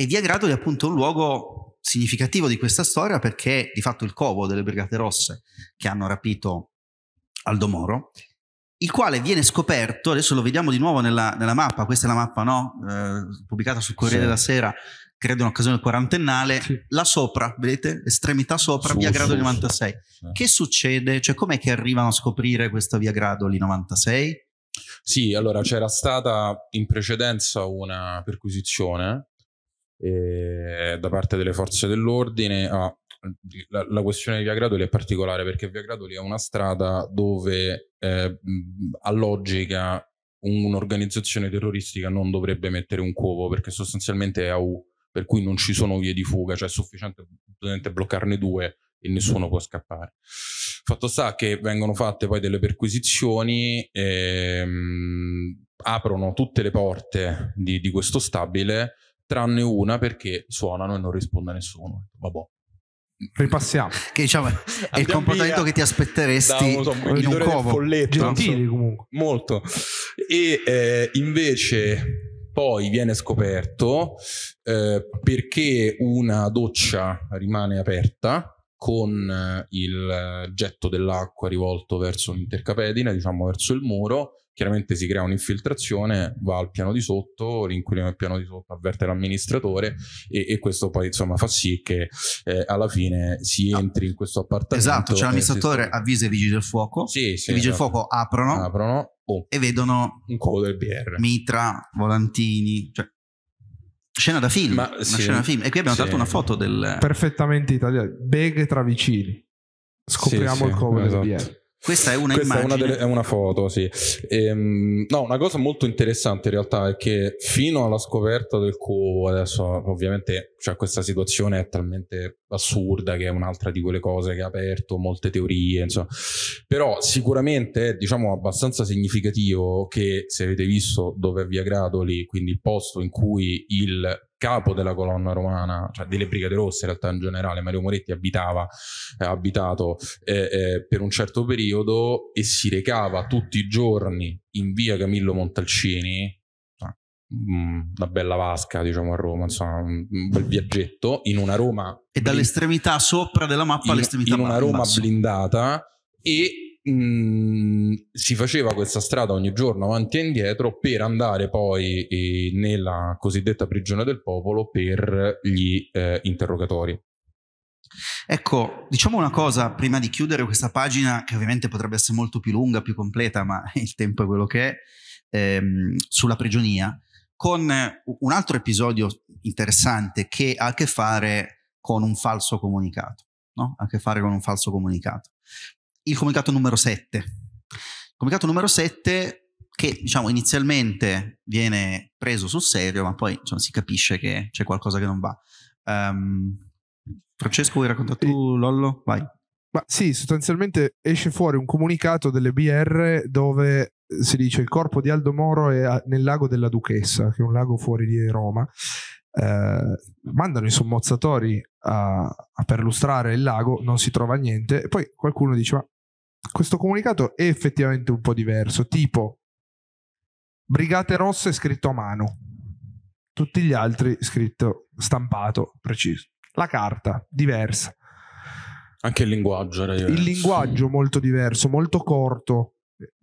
e Via Gradoli è appunto un luogo significativo di questa storia perché è di fatto il covo delle Brigate Rosse che hanno rapito Aldo Moro, il quale viene scoperto, adesso lo vediamo di nuovo nella, nella mappa, questa è la mappa no? eh, pubblicata sul Corriere sì. della Sera, credo in occasione quarantennale, sì. là sopra, vedete, estremità sopra, su, Via Gradoli 96. Su, Che succede? Cioè com'è che arrivano a scoprire questa Via Gradoli 96? Sì, allora c'era stata in precedenza una perquisizione eh, da parte delle forze dell'ordine a ah, la, la, questione di Via Gradoli è particolare perché Via Gradoli è una strada dove eh, a logica un'organizzazione terroristica non dovrebbe mettere un cuovo perché sostanzialmente è AU, per cui non ci sono vie di fuga, cioè è sufficiente bloccarne due e nessuno può scappare. Fatto sta che vengono fatte poi delle perquisizioni, ehm, aprono tutte le porte di, di questo stabile tranne una perché suonano e non risponde a nessuno. Vabbè. Ripassiamo. (laughs) Che diciamo è Andiamo il comportamento che ti aspetteresti da, so, in un covo. Folletto, Gentili comunque. Molto. E eh, invece poi viene scoperto eh, perché una doccia rimane aperta con eh, il eh, getto dell'acqua rivolto verso l'intercapedine, diciamo verso il muro, chiaramente si crea un'infiltrazione, va al piano di sotto, l'inquilino del piano di sotto avverte l'amministratore e, e questo poi insomma fa sì che eh, alla fine si ah. entri in questo appartamento. Esatto, cioè l'amministratore sta... avvisa i vigili del fuoco, sì, sì, i vigili esatto. del fuoco aprono, aprono oh, e vedono un covo del BR. Mitra, volantini, cioè scena da film, Ma, una sì, scena da film. E qui abbiamo sì. tratto una foto del perfettamente italiano, beghe tra vicini. Scopriamo sì, il cover esatto. Questa è una Questa immagine. È una, delle, è una foto, sì. Ehm, no, una cosa molto interessante in realtà è che fino alla scoperta del QO, adesso ovviamente cioè, questa situazione è talmente assurda che è un'altra di quelle cose che ha aperto molte teorie, insomma. Però sicuramente è diciamo, abbastanza significativo che se avete visto dove è via Gradoli, quindi il posto in cui il capo della colonna romana, cioè delle Brigate Rosse in realtà in generale, Mario Moretti abitava, eh, abitato eh, eh, per un certo periodo e si recava tutti i giorni in via Camillo Montalcini, cioè, mm, una bella vasca diciamo a Roma insomma un bel viaggetto in una Roma e dall'estremità sopra della mappa in, all'estremità in una Roma blindata e mh, mm, si faceva questa strada ogni giorno avanti e indietro per andare poi eh, nella cosiddetta prigione del popolo per gli eh, interrogatori. Ecco, diciamo una cosa prima di chiudere questa pagina, che ovviamente potrebbe essere molto più lunga, più completa, ma (laughs) il tempo è quello che è, ehm, sulla prigionia, con un altro episodio interessante che ha a che fare con un falso comunicato. No? Ha a che fare con un falso comunicato il comunicato numero 7. Il comunicato numero 7 che diciamo inizialmente viene preso sul serio, ma poi diciamo, si capisce che c'è qualcosa che non va. Um, Francesco, vuoi raccontare tu, Lollo? Vai. Ma sì, sostanzialmente esce fuori un comunicato delle BR dove si dice il corpo di Aldo Moro è nel lago della Duchessa, che è un lago fuori di Roma, eh, mandano i sommozzatori a, a perlustrare il lago, non si trova niente, e poi qualcuno dice ma questo comunicato è effettivamente un po' diverso, tipo Brigate Rosse scritto a mano, tutti gli altri scritto stampato, preciso. La carta diversa. Anche il linguaggio era diverso. Il linguaggio molto diverso, molto corto,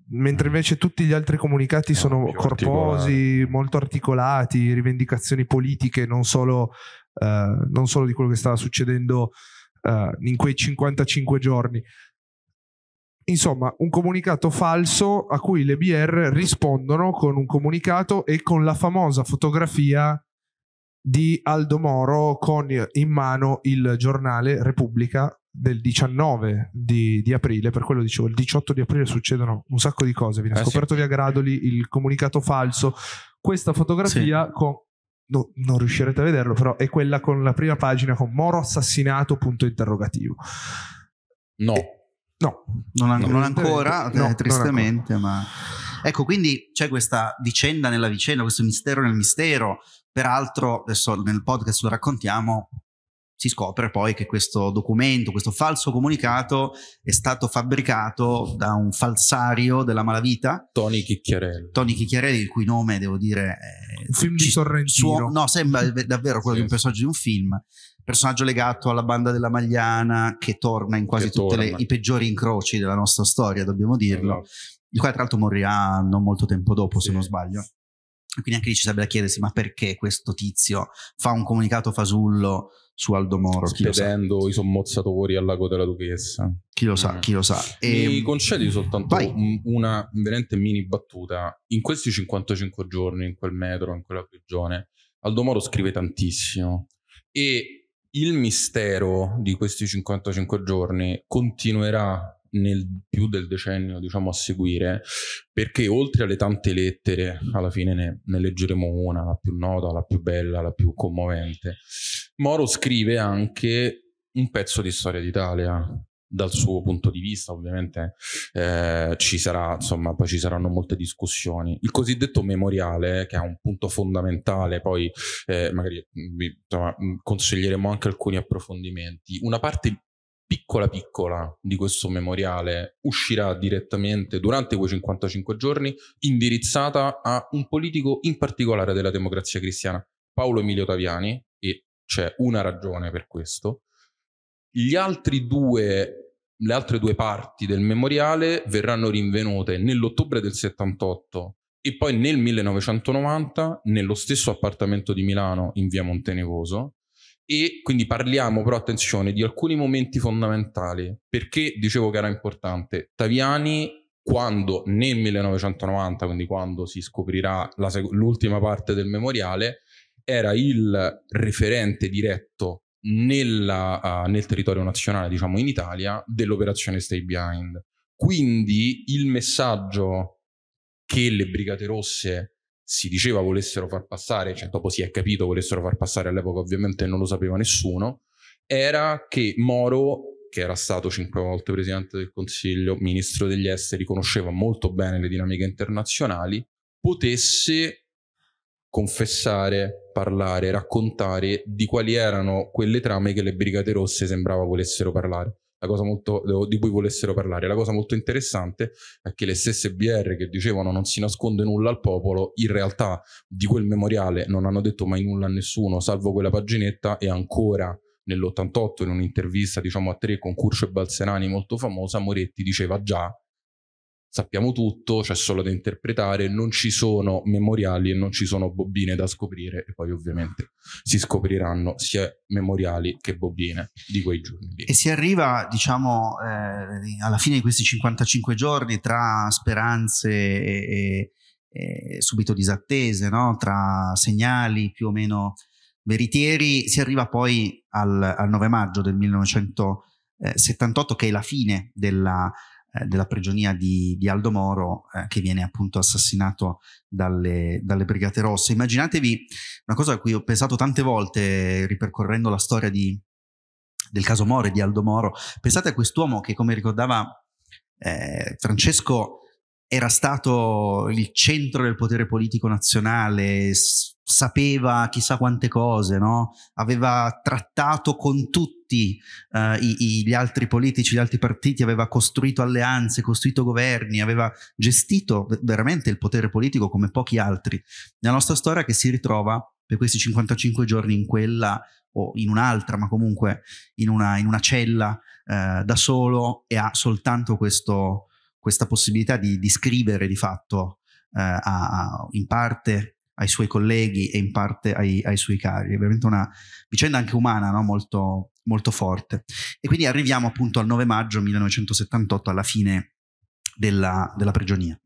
mentre mm. invece tutti gli altri comunicati eh, sono corposi, molto articolati, rivendicazioni politiche, non solo, eh, non solo di quello che stava succedendo eh, in quei 55 giorni. Insomma, un comunicato falso a cui le BR rispondono con un comunicato e con la famosa fotografia di Aldo Moro con in mano il giornale Repubblica del 19 di, di, aprile, per quello dicevo, il 18 di aprile succedono un sacco di cose, viene eh scoperto sì. via Gradoli il comunicato falso, questa fotografia sì. con, no, non riuscirete a vederlo, però è quella con la prima pagina con Moro assassinato, punto interrogativo. No. E, no. Non, an- non ancora, no, eh, tristemente, ancora. ma... Ecco, quindi c'è questa vicenda nella vicenda, questo mistero nel mistero. Peraltro, adesso nel podcast lo raccontiamo, si scopre poi che questo documento, questo falso comunicato è stato fabbricato da un falsario della malavita. Tony Chicchiarelli. Tony Chicchiarelli, il cui nome, devo dire... Un film ci, di Sorrentino. Suo, no, sembra mm. davvero quello sì. di un personaggio di un film. Personaggio legato alla banda della Magliana che torna in quasi tutti i peggiori incroci della nostra storia, dobbiamo dirlo. Allora. Esatto. Il quale tra l'altro morirà non molto tempo dopo, sì. se non sbaglio quindi anche lì ci sarebbe da chiedersi ma perché questo tizio fa un comunicato fasullo su Aldo Moro. Spedendo i sommozzatori al lago della Duchessa. Chi lo sa, mm. chi lo sa. E... Mi ehm, concedi soltanto un, una veramente mini battuta. In questi 55 giorni, in quel metro, in quella prigione, Aldo Moro scrive tantissimo e il mistero di questi 55 giorni continuerà nel più del decennio diciamo a seguire perché oltre alle tante lettere alla fine ne, ne, leggeremo una la più nota la più bella la più commovente Moro scrive anche un pezzo di storia d'Italia dal suo punto di vista ovviamente eh, ci sarà insomma poi ci saranno molte discussioni il cosiddetto memoriale che è un punto fondamentale poi eh, magari mm, insomma, mm, consiglieremo anche alcuni approfondimenti una parte piccola piccola di questo memoriale uscirà direttamente durante quei 55 giorni indirizzata a un politico in particolare della democrazia cristiana, Paolo Emilio Taviani, e c'è una ragione per questo. Gli altri due, le altre due parti del memoriale verranno rinvenute nell'ottobre del 78 e poi nel 1990 nello stesso appartamento di Milano in via Montenevoso e quindi parliamo però attenzione di alcuni momenti fondamentali perché dicevo che era importante Taviani quando nel 1990 quindi quando si scoprirà seg- l'ultima parte del memoriale era il referente diretto nella, uh, nel territorio nazionale diciamo in Italia dell'operazione Stay Behind quindi il messaggio che le Brigate Rosse si diceva volessero far passare, cioè dopo si è capito volessero far passare all'epoca ovviamente non lo sapeva nessuno, era che Moro che era stato cinque volte presidente del Consiglio, ministro degli esteri, conosceva molto bene le dinamiche internazionali, potesse confessare, parlare, raccontare di quali erano quelle trame che le Brigate Rosse sembrava volessero parlare la cosa molto, di cui volessero parlare. La cosa molto interessante è che le stesse BR che dicevano non si nasconde nulla al popolo, in realtà di quel memoriale non hanno detto mai nulla a nessuno, salvo quella paginetta e ancora nell'88 in un'intervista diciamo a tre con Curcio e Balsenani molto famosa, Moretti diceva già sappiamo tutto, c'è solo da interpretare, non ci sono memoriali e non ci sono bobine da scoprire e poi ovviamente si scopriranno sia memoriali che bobine di quei giorni. E si arriva, diciamo, eh, alla fine di questi 55 giorni tra speranze e, e, e subito disattese, no? tra segnali più o meno veritieri, si arriva poi al, al 9 maggio del 1978 che è la fine della eh, della prigionia di, di Aldo Moro eh, che viene appunto assassinato dalle, dalle, Brigate Rosse. Immaginatevi una cosa a cui ho pensato tante volte ripercorrendo la storia di, del caso Moro e di Aldo Moro. Pensate a quest'uomo che come ricordava eh, Francesco era stato il centro del potere politico nazionale, sapeva chissà quante cose, no? aveva trattato con tutti tutti uh, i, i, gli altri politici, gli altri partiti, aveva costruito alleanze, costruito governi, aveva gestito veramente il potere politico come pochi altri. Nella nostra storia che si ritrova per questi 55 giorni in quella o in un'altra, ma comunque in una, in una cella eh, da solo e ha soltanto questo, questa possibilità di, di, scrivere di fatto eh, a, a, in parte ai suoi colleghi e in parte ai, ai suoi cari. È veramente una vicenda anche umana no? molto, molto forte. E quindi arriviamo appunto al 9 maggio 1978, alla fine della, della prigionia.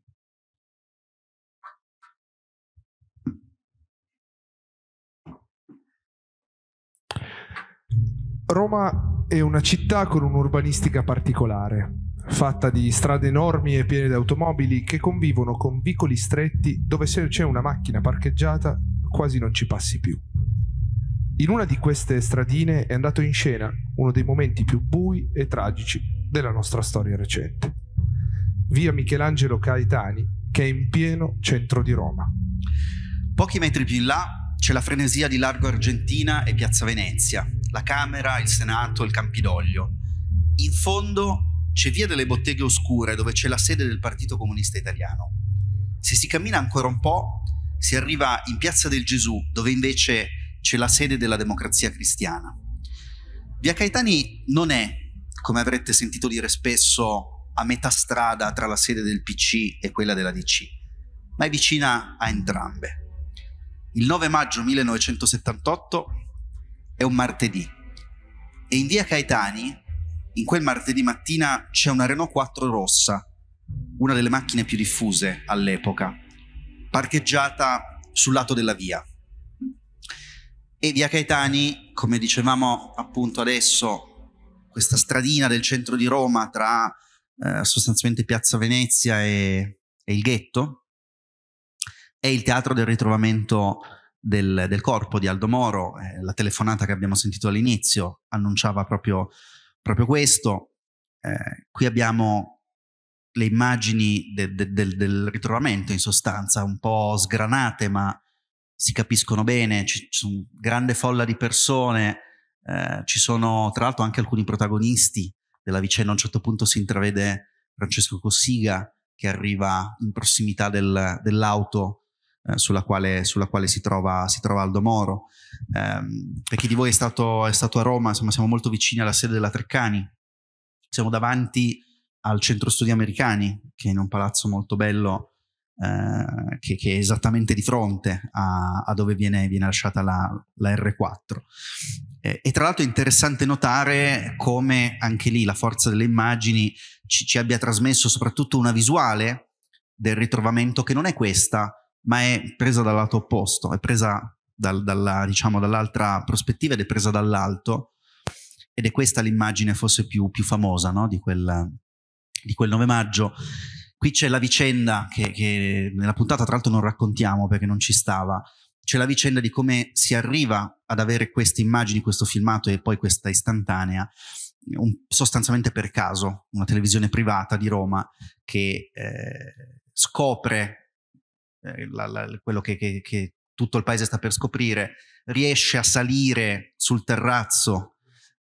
Roma è una città con un'urbanistica particolare, fatta di strade enormi e piene di automobili che convivono con vicoli stretti dove se c'è una macchina parcheggiata quasi non ci passi più. In una di queste stradine è andato in scena uno dei momenti più bui e tragici della nostra storia recente. Via Michelangelo Caetani, che è in pieno centro di Roma. Pochi metri più in là c'è la frenesia di Largo Argentina e Piazza Venezia, la Camera, il Senato, il Campidoglio. In fondo c'è Via delle Botteghe Oscure, dove c'è la sede del Partito Comunista Italiano. Se si cammina ancora un po', si arriva in Piazza del Gesù, dove invece c'è la sede della democrazia cristiana. Via Caetani non è, come avrete sentito dire spesso, a metà strada tra la sede del PC e quella della DC, ma è vicina a entrambe. Il 9 maggio 1978 è un martedì e in via Caetani, in quel martedì mattina, c'è una Renault 4 rossa, una delle macchine più diffuse all'epoca, parcheggiata sul lato della via. E via Caetani, come dicevamo appunto adesso, questa stradina del centro di Roma tra eh, sostanzialmente Piazza Venezia e, e, il ghetto, è il teatro del ritrovamento del, del corpo di Aldo Moro. Eh, la telefonata che abbiamo sentito all'inizio annunciava proprio, proprio questo. Eh, qui abbiamo le immagini de, de, del, del ritrovamento in sostanza, un po' sgranate ma si capiscono bene, c'è una grande folla di persone, eh, ci sono tra l'altro anche alcuni protagonisti della vicenda, a un certo punto si intravede Francesco Cossiga che arriva in prossimità del, dell'auto eh, sulla, quale, sulla, quale, si trova, si trova Aldo Moro. Eh, per chi di voi è stato, è stato a Roma, insomma siamo molto vicini alla sede della Treccani, siamo davanti al centro studi americani, che è in un palazzo molto bello eh, che, che, è esattamente di fronte a, a dove viene, viene, lasciata la, la R4. Eh, e tra l'altro è interessante notare come anche lì la forza delle immagini ci, ci abbia trasmesso soprattutto una visuale del ritrovamento che non è questa, ma è presa dal lato opposto, è presa dal, dalla, diciamo, dall'altra prospettiva ed è presa dall'alto. Ed è questa l'immagine forse più, più famosa no? di, quel, di, quel, 9 maggio qui c'è la vicenda che, che, nella puntata tra l'altro non raccontiamo perché non ci stava, c'è la vicenda di come si arriva ad avere queste immagini, questo filmato e poi questa istantanea, un, sostanzialmente per caso, una televisione privata di Roma che eh, scopre eh, la, la, quello che, che, che tutto il paese sta per scoprire, riesce a salire sul terrazzo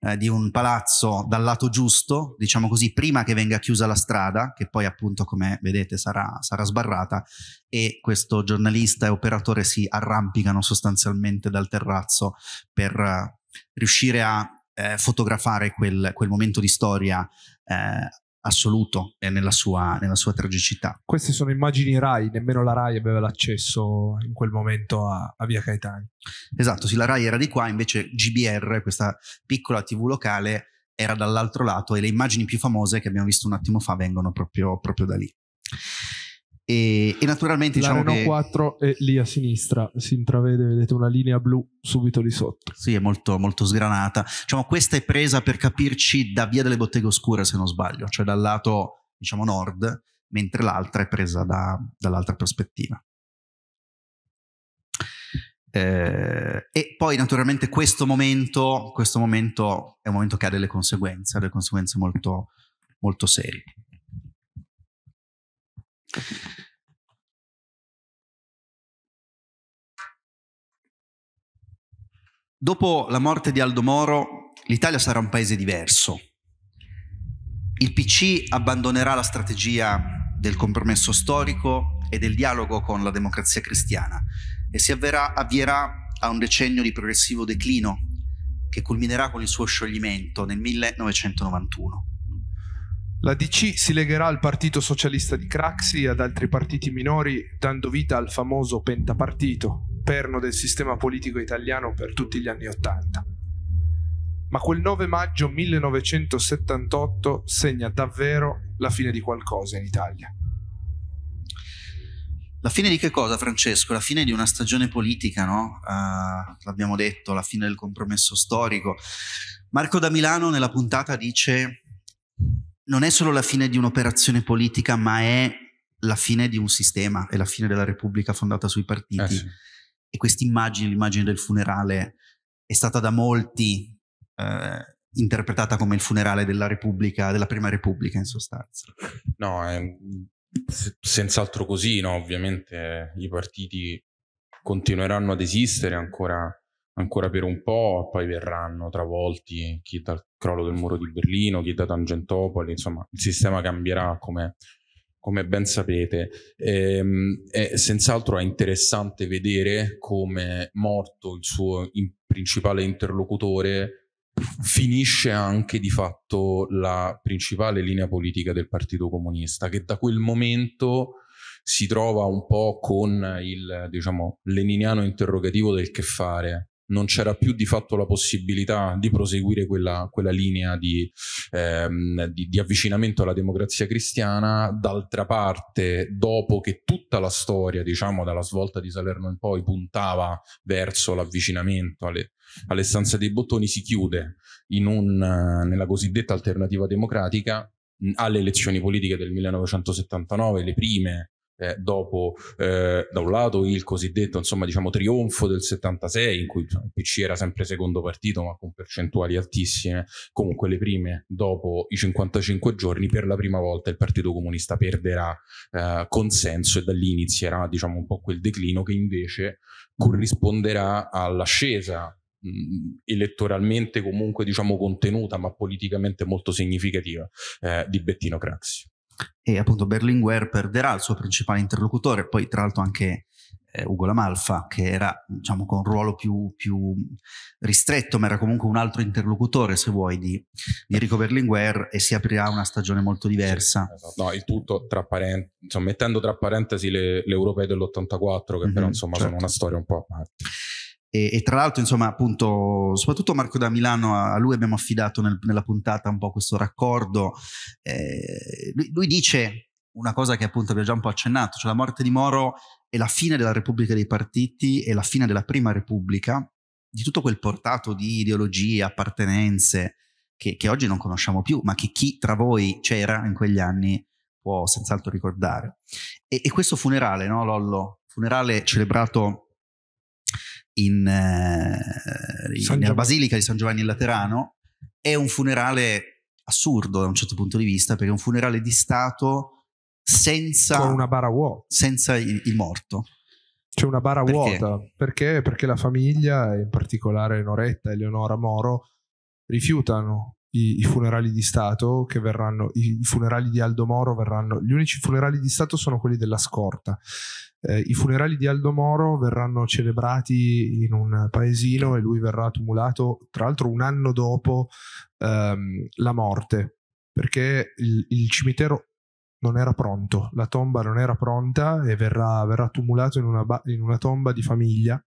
eh, di un palazzo dal lato giusto, diciamo così, prima che venga chiusa la strada, che poi appunto come vedete sarà, sarà sbarrata, e questo giornalista e operatore si arrampicano sostanzialmente dal terrazzo per eh, riuscire a eh, fotografare quel, quel, momento di storia eh, assoluto nella sua, nella sua, tragicità. Queste sono immagini Rai, nemmeno la Rai aveva l'accesso in quel momento a, a Via Caetani. Esatto, sì, la Rai era di qua, invece GBR, questa piccola TV locale, era dall'altro lato e le immagini più famose che abbiamo visto un attimo fa vengono proprio, proprio da lì. E, e naturalmente la diciamo Renault che... 4 è lì a sinistra, si intravede, vedete una linea blu subito lì sotto. Sì, è molto, molto sgranata. Diciamo, questa è presa per capirci da via delle botteghe oscure, se non sbaglio, cioè dal lato diciamo nord, mentre l'altra è presa da, dall'altra prospettiva. Eh, e poi naturalmente questo momento, questo momento è un momento che ha delle conseguenze, ha delle conseguenze molto, molto serie. Dopo la morte di Aldo Moro, l'Italia sarà un paese diverso. Il PC abbandonerà la strategia del compromesso storico e del dialogo con la democrazia cristiana e si avverrà, avvierà a un decennio di progressivo declino che culminerà con il suo scioglimento nel 1991. La DC si legherà al Partito Socialista di Craxi e ad altri partiti minori, dando vita al famoso pentapartito, perno del sistema politico italiano per tutti gli anni Ottanta. Ma quel 9 maggio 1978 segna davvero la fine di qualcosa in Italia. La fine di che cosa, Francesco? La fine di una stagione politica, no? Uh, l'abbiamo detto, la fine del compromesso storico. Marco da Milano nella puntata dice non è solo la fine di un'operazione politica, ma è la fine di un sistema, è la fine della Repubblica fondata sui partiti. Eh sì. E questa immagine, l'immagine del funerale, è stata da molti eh, interpretata come il funerale della Repubblica, della Prima Repubblica in sostanza. No, è, senz'altro così, no? ovviamente i partiti continueranno ad esistere ancora, ancora per un po', poi verranno travolti chi dal crollo del muro di Berlino, chi da Tangentopoli, insomma il sistema cambierà come, come ben sapete. E, ehm, è, senz'altro è interessante vedere come morto il suo in principale interlocutore finisce anche di fatto la principale linea politica del Partito Comunista, che da quel momento si trova un po' con il diciamo leniniano interrogativo del che fare non c'era più di fatto la possibilità di proseguire quella, quella linea di, ehm, di, di, avvicinamento alla democrazia cristiana. D'altra parte, dopo che tutta la storia, diciamo dalla svolta di Salerno in poi, puntava verso l'avvicinamento alle, alle stanze dei bottoni, si chiude un, nella cosiddetta alternativa democratica alle elezioni politiche del 1979, le prime eh, dopo eh, da un lato il cosiddetto insomma diciamo trionfo del 76 in cui il PC era sempre secondo partito ma con percentuali altissime comunque le prime dopo i 55 giorni per la prima volta il partito comunista perderà eh, consenso e da lì inizierà diciamo un po' quel declino che invece corrisponderà all'ascesa elettoralmente comunque diciamo contenuta ma politicamente molto significativa eh, di Bettino Craxi e appunto Berlinguer perderà il suo principale interlocutore, poi tra l'altro anche eh, Ugo Lamalfa, che era diciamo con un ruolo più, più, ristretto, ma era comunque un altro interlocutore, se vuoi, di, di Enrico Berlinguer e si aprirà una stagione molto diversa. Sì, esatto. No, il tutto tra parent- insomma, mettendo tra parentesi le, le europee dell'84, che mm-hmm, però insomma certo. sono una storia un po' a parte. E, e, tra l'altro, insomma, appunto, soprattutto Marco da Milano, a, lui abbiamo affidato nel, nella puntata un po' questo raccordo. Eh, lui, lui, dice una cosa che appunto abbiamo già un po' accennato, cioè la morte di Moro è la fine della Repubblica dei Partiti è la fine della Prima Repubblica, di tutto quel portato di ideologie, appartenenze che, che oggi non conosciamo più, ma che chi tra voi c'era in quegli anni può senz'altro ricordare. E, e questo funerale, no Lollo? Funerale celebrato in, eh, in, nella Basilica di San Giovanni in Laterano. È un funerale assurdo da un certo punto di vista, perché è un funerale di Stato senza, Con una bara vuota. senza il, il morto. C'è una bara perché? vuota perché? perché la famiglia, in particolare Noretta e Leonora Moro, rifiutano i, i, funerali di Stato che verranno, i funerali di Aldo Moro verranno, gli unici funerali di Stato sono quelli della scorta. Eh, I funerali di Aldo Moro verranno celebrati in un paesino e lui verrà tumulato, tra l'altro un anno dopo ehm, la morte, perché il, il, cimitero non era pronto, la tomba non era pronta e verrà, verrà tumulato in una, in una tomba di famiglia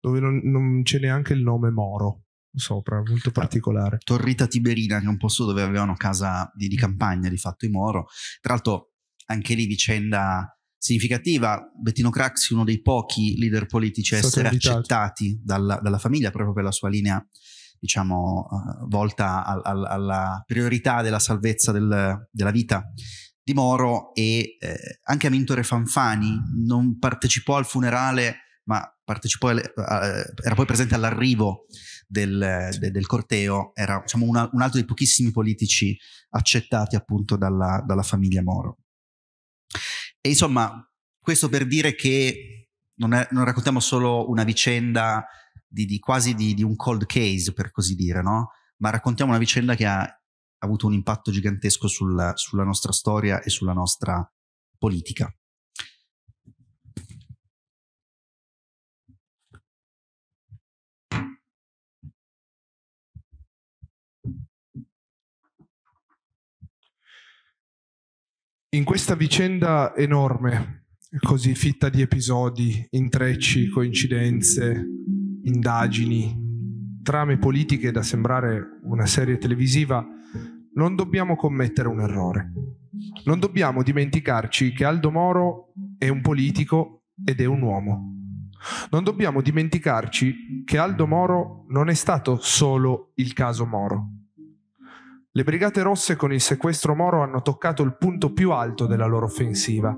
dove non, non c'è neanche il nome Moro sopra, molto particolare. Torrita Tiberina, che è un posto dove avevano casa di, di mm. campagna di fatto i Moro. Tra l'altro, anche lì vicenda significativa. Bettino Craxi, uno dei pochi leader politici a essere invitato. accettati dalla, dalla, famiglia proprio per la sua linea, diciamo, uh, volta al, al, alla priorità della salvezza del, della vita di Moro e eh, anche Amintore Fanfani non partecipò al funerale, ma partecipò, alle, uh, era poi presente all'arrivo del, de, del corteo era diciamo, una, un altro dei pochissimi politici accettati appunto dalla, dalla famiglia Moro. E insomma, questo per dire che non, è, non raccontiamo solo una vicenda di, di quasi di, di, un cold case, per così dire, no? ma raccontiamo una vicenda che ha, avuto un impatto gigantesco sulla, sulla nostra storia e sulla nostra politica. in questa vicenda enorme, così fitta di episodi, intrecci, coincidenze, indagini, trame politiche da sembrare una serie televisiva, non dobbiamo commettere un errore. Non dobbiamo dimenticarci che Aldo Moro è un politico ed è un uomo. Non dobbiamo dimenticarci che Aldo Moro non è stato solo il caso Moro. Le Brigate Rosse con il sequestro Moro hanno toccato il punto più alto della loro offensiva,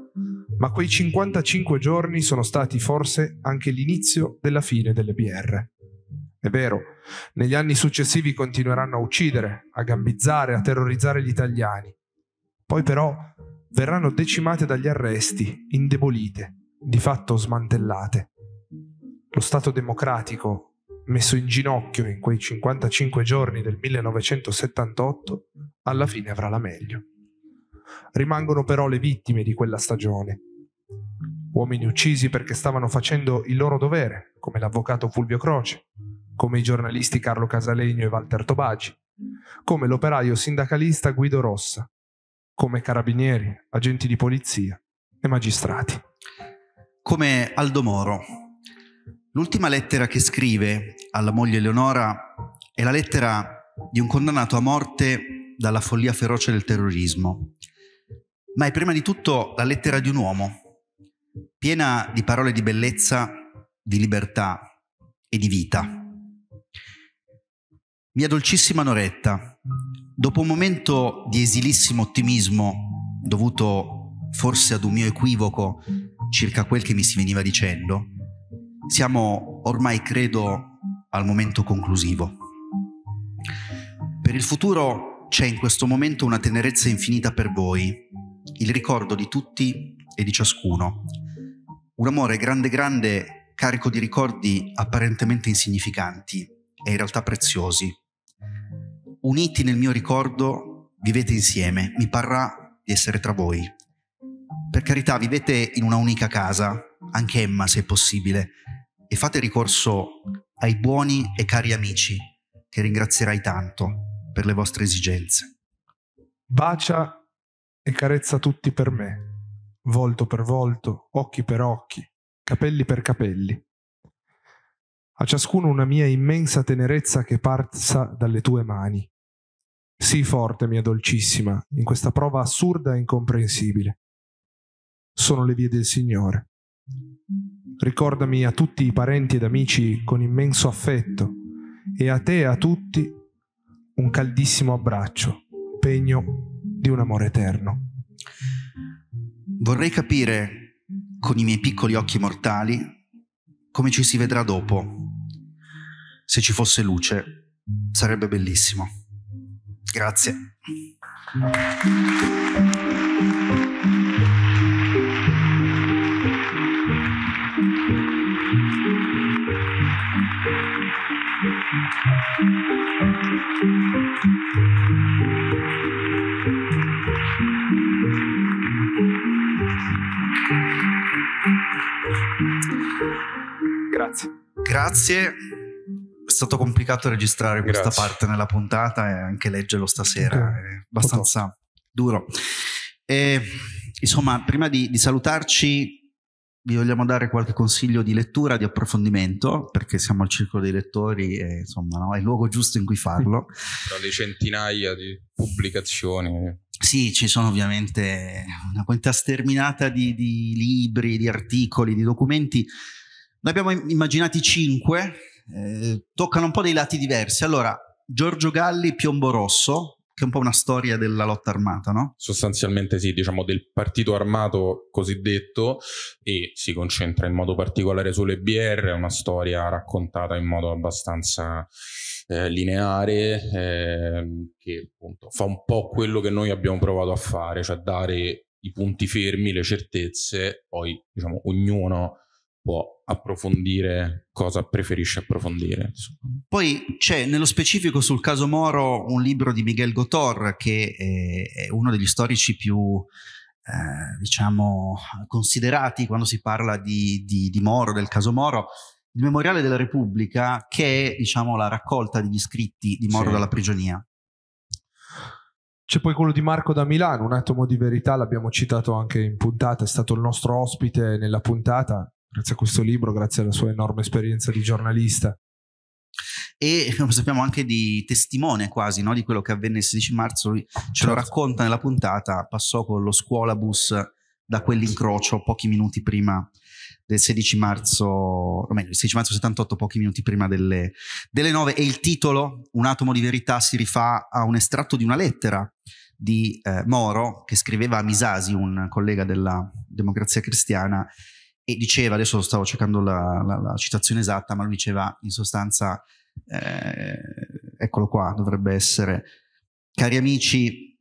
ma quei 55 giorni sono stati forse anche l'inizio della fine delle BR. È vero, negli anni successivi continueranno a uccidere, a gambizzare, a terrorizzare gli italiani. Poi però verranno decimate dagli arresti, indebolite, di fatto smantellate. Lo Stato democratico, messo in ginocchio in quei 55 giorni del 1978, alla fine avrà la meglio. Rimangono però le vittime di quella stagione. Uomini uccisi perché stavano facendo il loro dovere, come l'avvocato Fulvio Croce, come i giornalisti Carlo Casalegno e Walter Tobagi, come l'operaio sindacalista Guido Rossa, come carabinieri, agenti di polizia e magistrati. Come Aldo Moro, L'ultima lettera che scrive alla moglie Eleonora è la lettera di un condannato a morte dalla follia feroce del terrorismo, ma è prima di tutto la lettera di un uomo, piena di parole di bellezza, di libertà e di vita. Mia dolcissima Noretta, dopo un momento di esilissimo ottimismo, dovuto forse ad un mio equivoco circa quel che mi si veniva dicendo, siamo ormai, credo, al momento conclusivo. Per il futuro c'è in questo momento una tenerezza infinita per voi, il ricordo di tutti e di ciascuno, un amore grande grande carico di ricordi apparentemente insignificanti e in realtà preziosi. Uniti nel mio ricordo, vivete insieme, mi parrà di essere tra voi. Per carità, vivete in una unica casa, anche Emma se possibile, e fate ricorso ai buoni e cari amici, che ringrazierai tanto per le vostre esigenze. Bacia e carezza tutti per me, volto per volto, occhi per occhi, capelli per capelli. A ciascuno una mia immensa tenerezza che parsa dalle tue mani. Sii forte, mia dolcissima, in questa prova assurda e incomprensibile. Sono le vie del Signore Ricordami a tutti i parenti ed amici con immenso affetto e a te e a tutti un caldissimo abbraccio, pegno di un amore eterno. Vorrei capire con i miei piccoli occhi mortali come ci si vedrà dopo. Se ci fosse luce, sarebbe bellissimo. Grazie. Grazie. Grazie. È stato complicato registrare Grazie. questa parte nella puntata e anche leggerlo stasera. È abbastanza duro. E, insomma, prima di, di salutarci, vi vogliamo dare qualche consiglio di lettura, di approfondimento, perché siamo al circolo dei lettori e insomma no? è il luogo giusto in cui farlo. (laughs) Tra le centinaia di pubblicazioni. Sì, ci sono ovviamente una quantità sterminata di, di libri, di articoli, di documenti. Ne abbiamo immaginati cinque, eh, toccano un po' dei lati diversi. Allora, Giorgio Galli, Piombo Rosso, che è un po' una storia della lotta armata, no? Sostanzialmente sì, diciamo del partito armato cosiddetto e si concentra in modo particolare sulle BR, è una storia raccontata in modo abbastanza eh, lineare eh, che appunto fa un po' quello che noi abbiamo provato a fare, cioè dare i punti fermi, le certezze, poi diciamo ognuno può approfondire cosa preferisce approfondire. Poi c'è nello specifico sul caso Moro un libro di Miguel Gotor che eh, è uno degli storici più eh, diciamo considerati quando si parla di, di, di Moro, del caso Moro, il Memoriale della Repubblica, che è diciamo, la raccolta degli scritti di Moro sì. dalla prigionia. C'è poi quello di Marco da Milano, un atomo di verità, l'abbiamo citato anche in puntata, è stato il nostro ospite nella puntata, grazie a questo libro, grazie alla sua enorme esperienza di giornalista. E come sappiamo anche di testimone quasi no? di quello che avvenne il 16 marzo, ce certo. lo racconta nella puntata, passò con lo scuolabus da quell'incrocio pochi minuti prima del 16 marzo, o meglio, il 16 marzo 78, pochi minuti prima delle, delle 9. E il titolo, Un atomo di verità, si rifà a un estratto di una lettera di eh, Moro che scriveva a Misasi, un collega della Democrazia Cristiana, e diceva, adesso stavo cercando la, la, la citazione esatta, ma lui diceva in sostanza, eh, eccolo qua, dovrebbe essere, cari amici,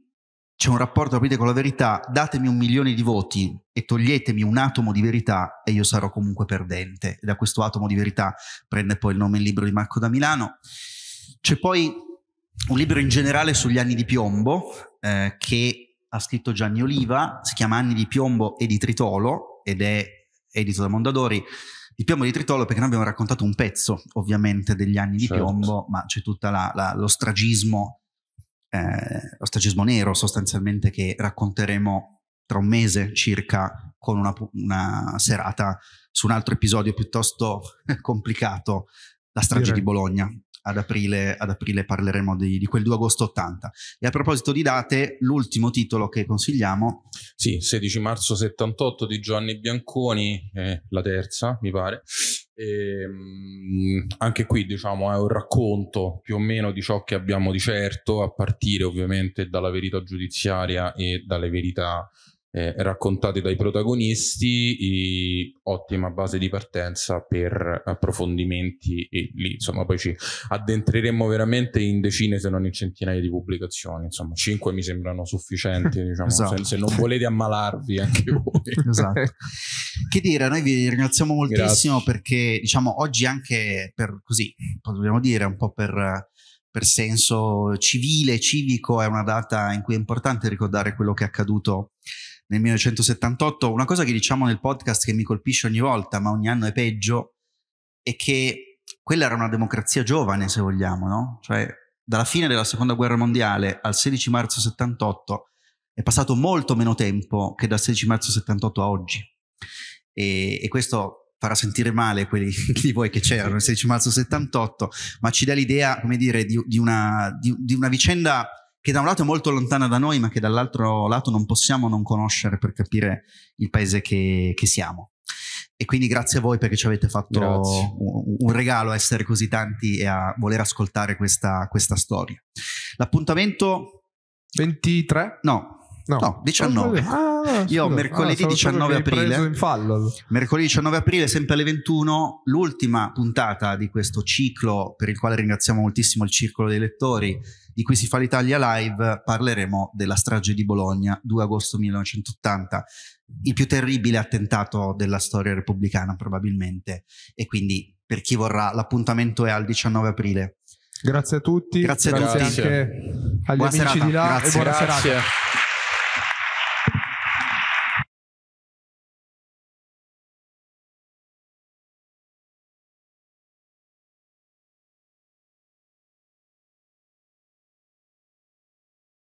c'è un rapporto aprite con la verità, datemi un milione di voti e toglietemi un atomo di verità e io sarò comunque perdente. E da questo atomo di verità prende poi il nome il libro di Marco da Milano. C'è poi un libro in generale sugli anni di piombo eh, che ha scritto Gianni Oliva, si chiama Anni di piombo e di tritolo ed è edito da Mondadori, di Piombo di Tritolo, perché noi abbiamo raccontato un pezzo, ovviamente, degli anni certo. di Piombo, ma c'è tutto lo stragismo, eh, lo stragismo nero sostanzialmente che racconteremo tra un mese circa con una, una serata su un altro episodio piuttosto (laughs) complicato, la strage Direi. di Bologna, ad aprile, ad aprile parleremo di, di, quel 2 agosto 80. E a proposito di date, l'ultimo titolo che consigliamo. Sì, 16 marzo 78 di Giovanni Bianconi, eh, la terza mi pare. E, ehm, anche qui diciamo è un racconto più o meno di ciò che abbiamo di certo, a partire ovviamente dalla verità giudiziaria e dalle verità eh, raccontati dai protagonisti, ottima base di partenza per approfondimenti e lì insomma poi ci addentreremo veramente in decine se non in centinaia di pubblicazioni, insomma cinque mi sembrano sufficienti (laughs) diciamo, esatto. se, se, non volete ammalarvi anche (laughs) voi. Esatto. Che dire, noi vi ringraziamo moltissimo Grazie. perché diciamo oggi anche per così, dobbiamo dire, un po' per per senso civile, civico, è una data in cui è importante ricordare quello che è accaduto nel 1978, una cosa che diciamo nel podcast che mi colpisce ogni volta, ma ogni anno è peggio, è che quella era una democrazia giovane, se vogliamo, no? Cioè, dalla fine della seconda guerra mondiale al 16 marzo 78 è passato molto meno tempo che dal 16 marzo 78 a oggi. E, e questo farà sentire male quelli (laughs) di voi che c'erano il 16 marzo 78, ma ci dà l'idea, come dire, di, di, una, di, di una vicenda che da un lato è molto lontana da noi, ma che dall'altro lato non possiamo non conoscere per capire il paese che, che siamo. E quindi grazie a voi perché ci avete fatto un, un, regalo a essere così tanti e a voler ascoltare questa, questa storia. L'appuntamento 23? No. No. no 19. Ah, Io mercoledì ah, 19 aprile. Mercoledì 19 aprile, sempre alle 21, l'ultima puntata di questo ciclo per il quale ringraziamo moltissimo il Circolo dei Lettori di cui si fa l'Italia Live, parleremo della strage di Bologna, 2 agosto 1980, il più terribile attentato della storia repubblicana probabilmente. E quindi per chi vorrà, l'appuntamento è al 19 aprile. Grazie a tutti, grazie, grazie a tutti, grazie anche agli buona amici serata. di là grazie. e buona grazie. serata.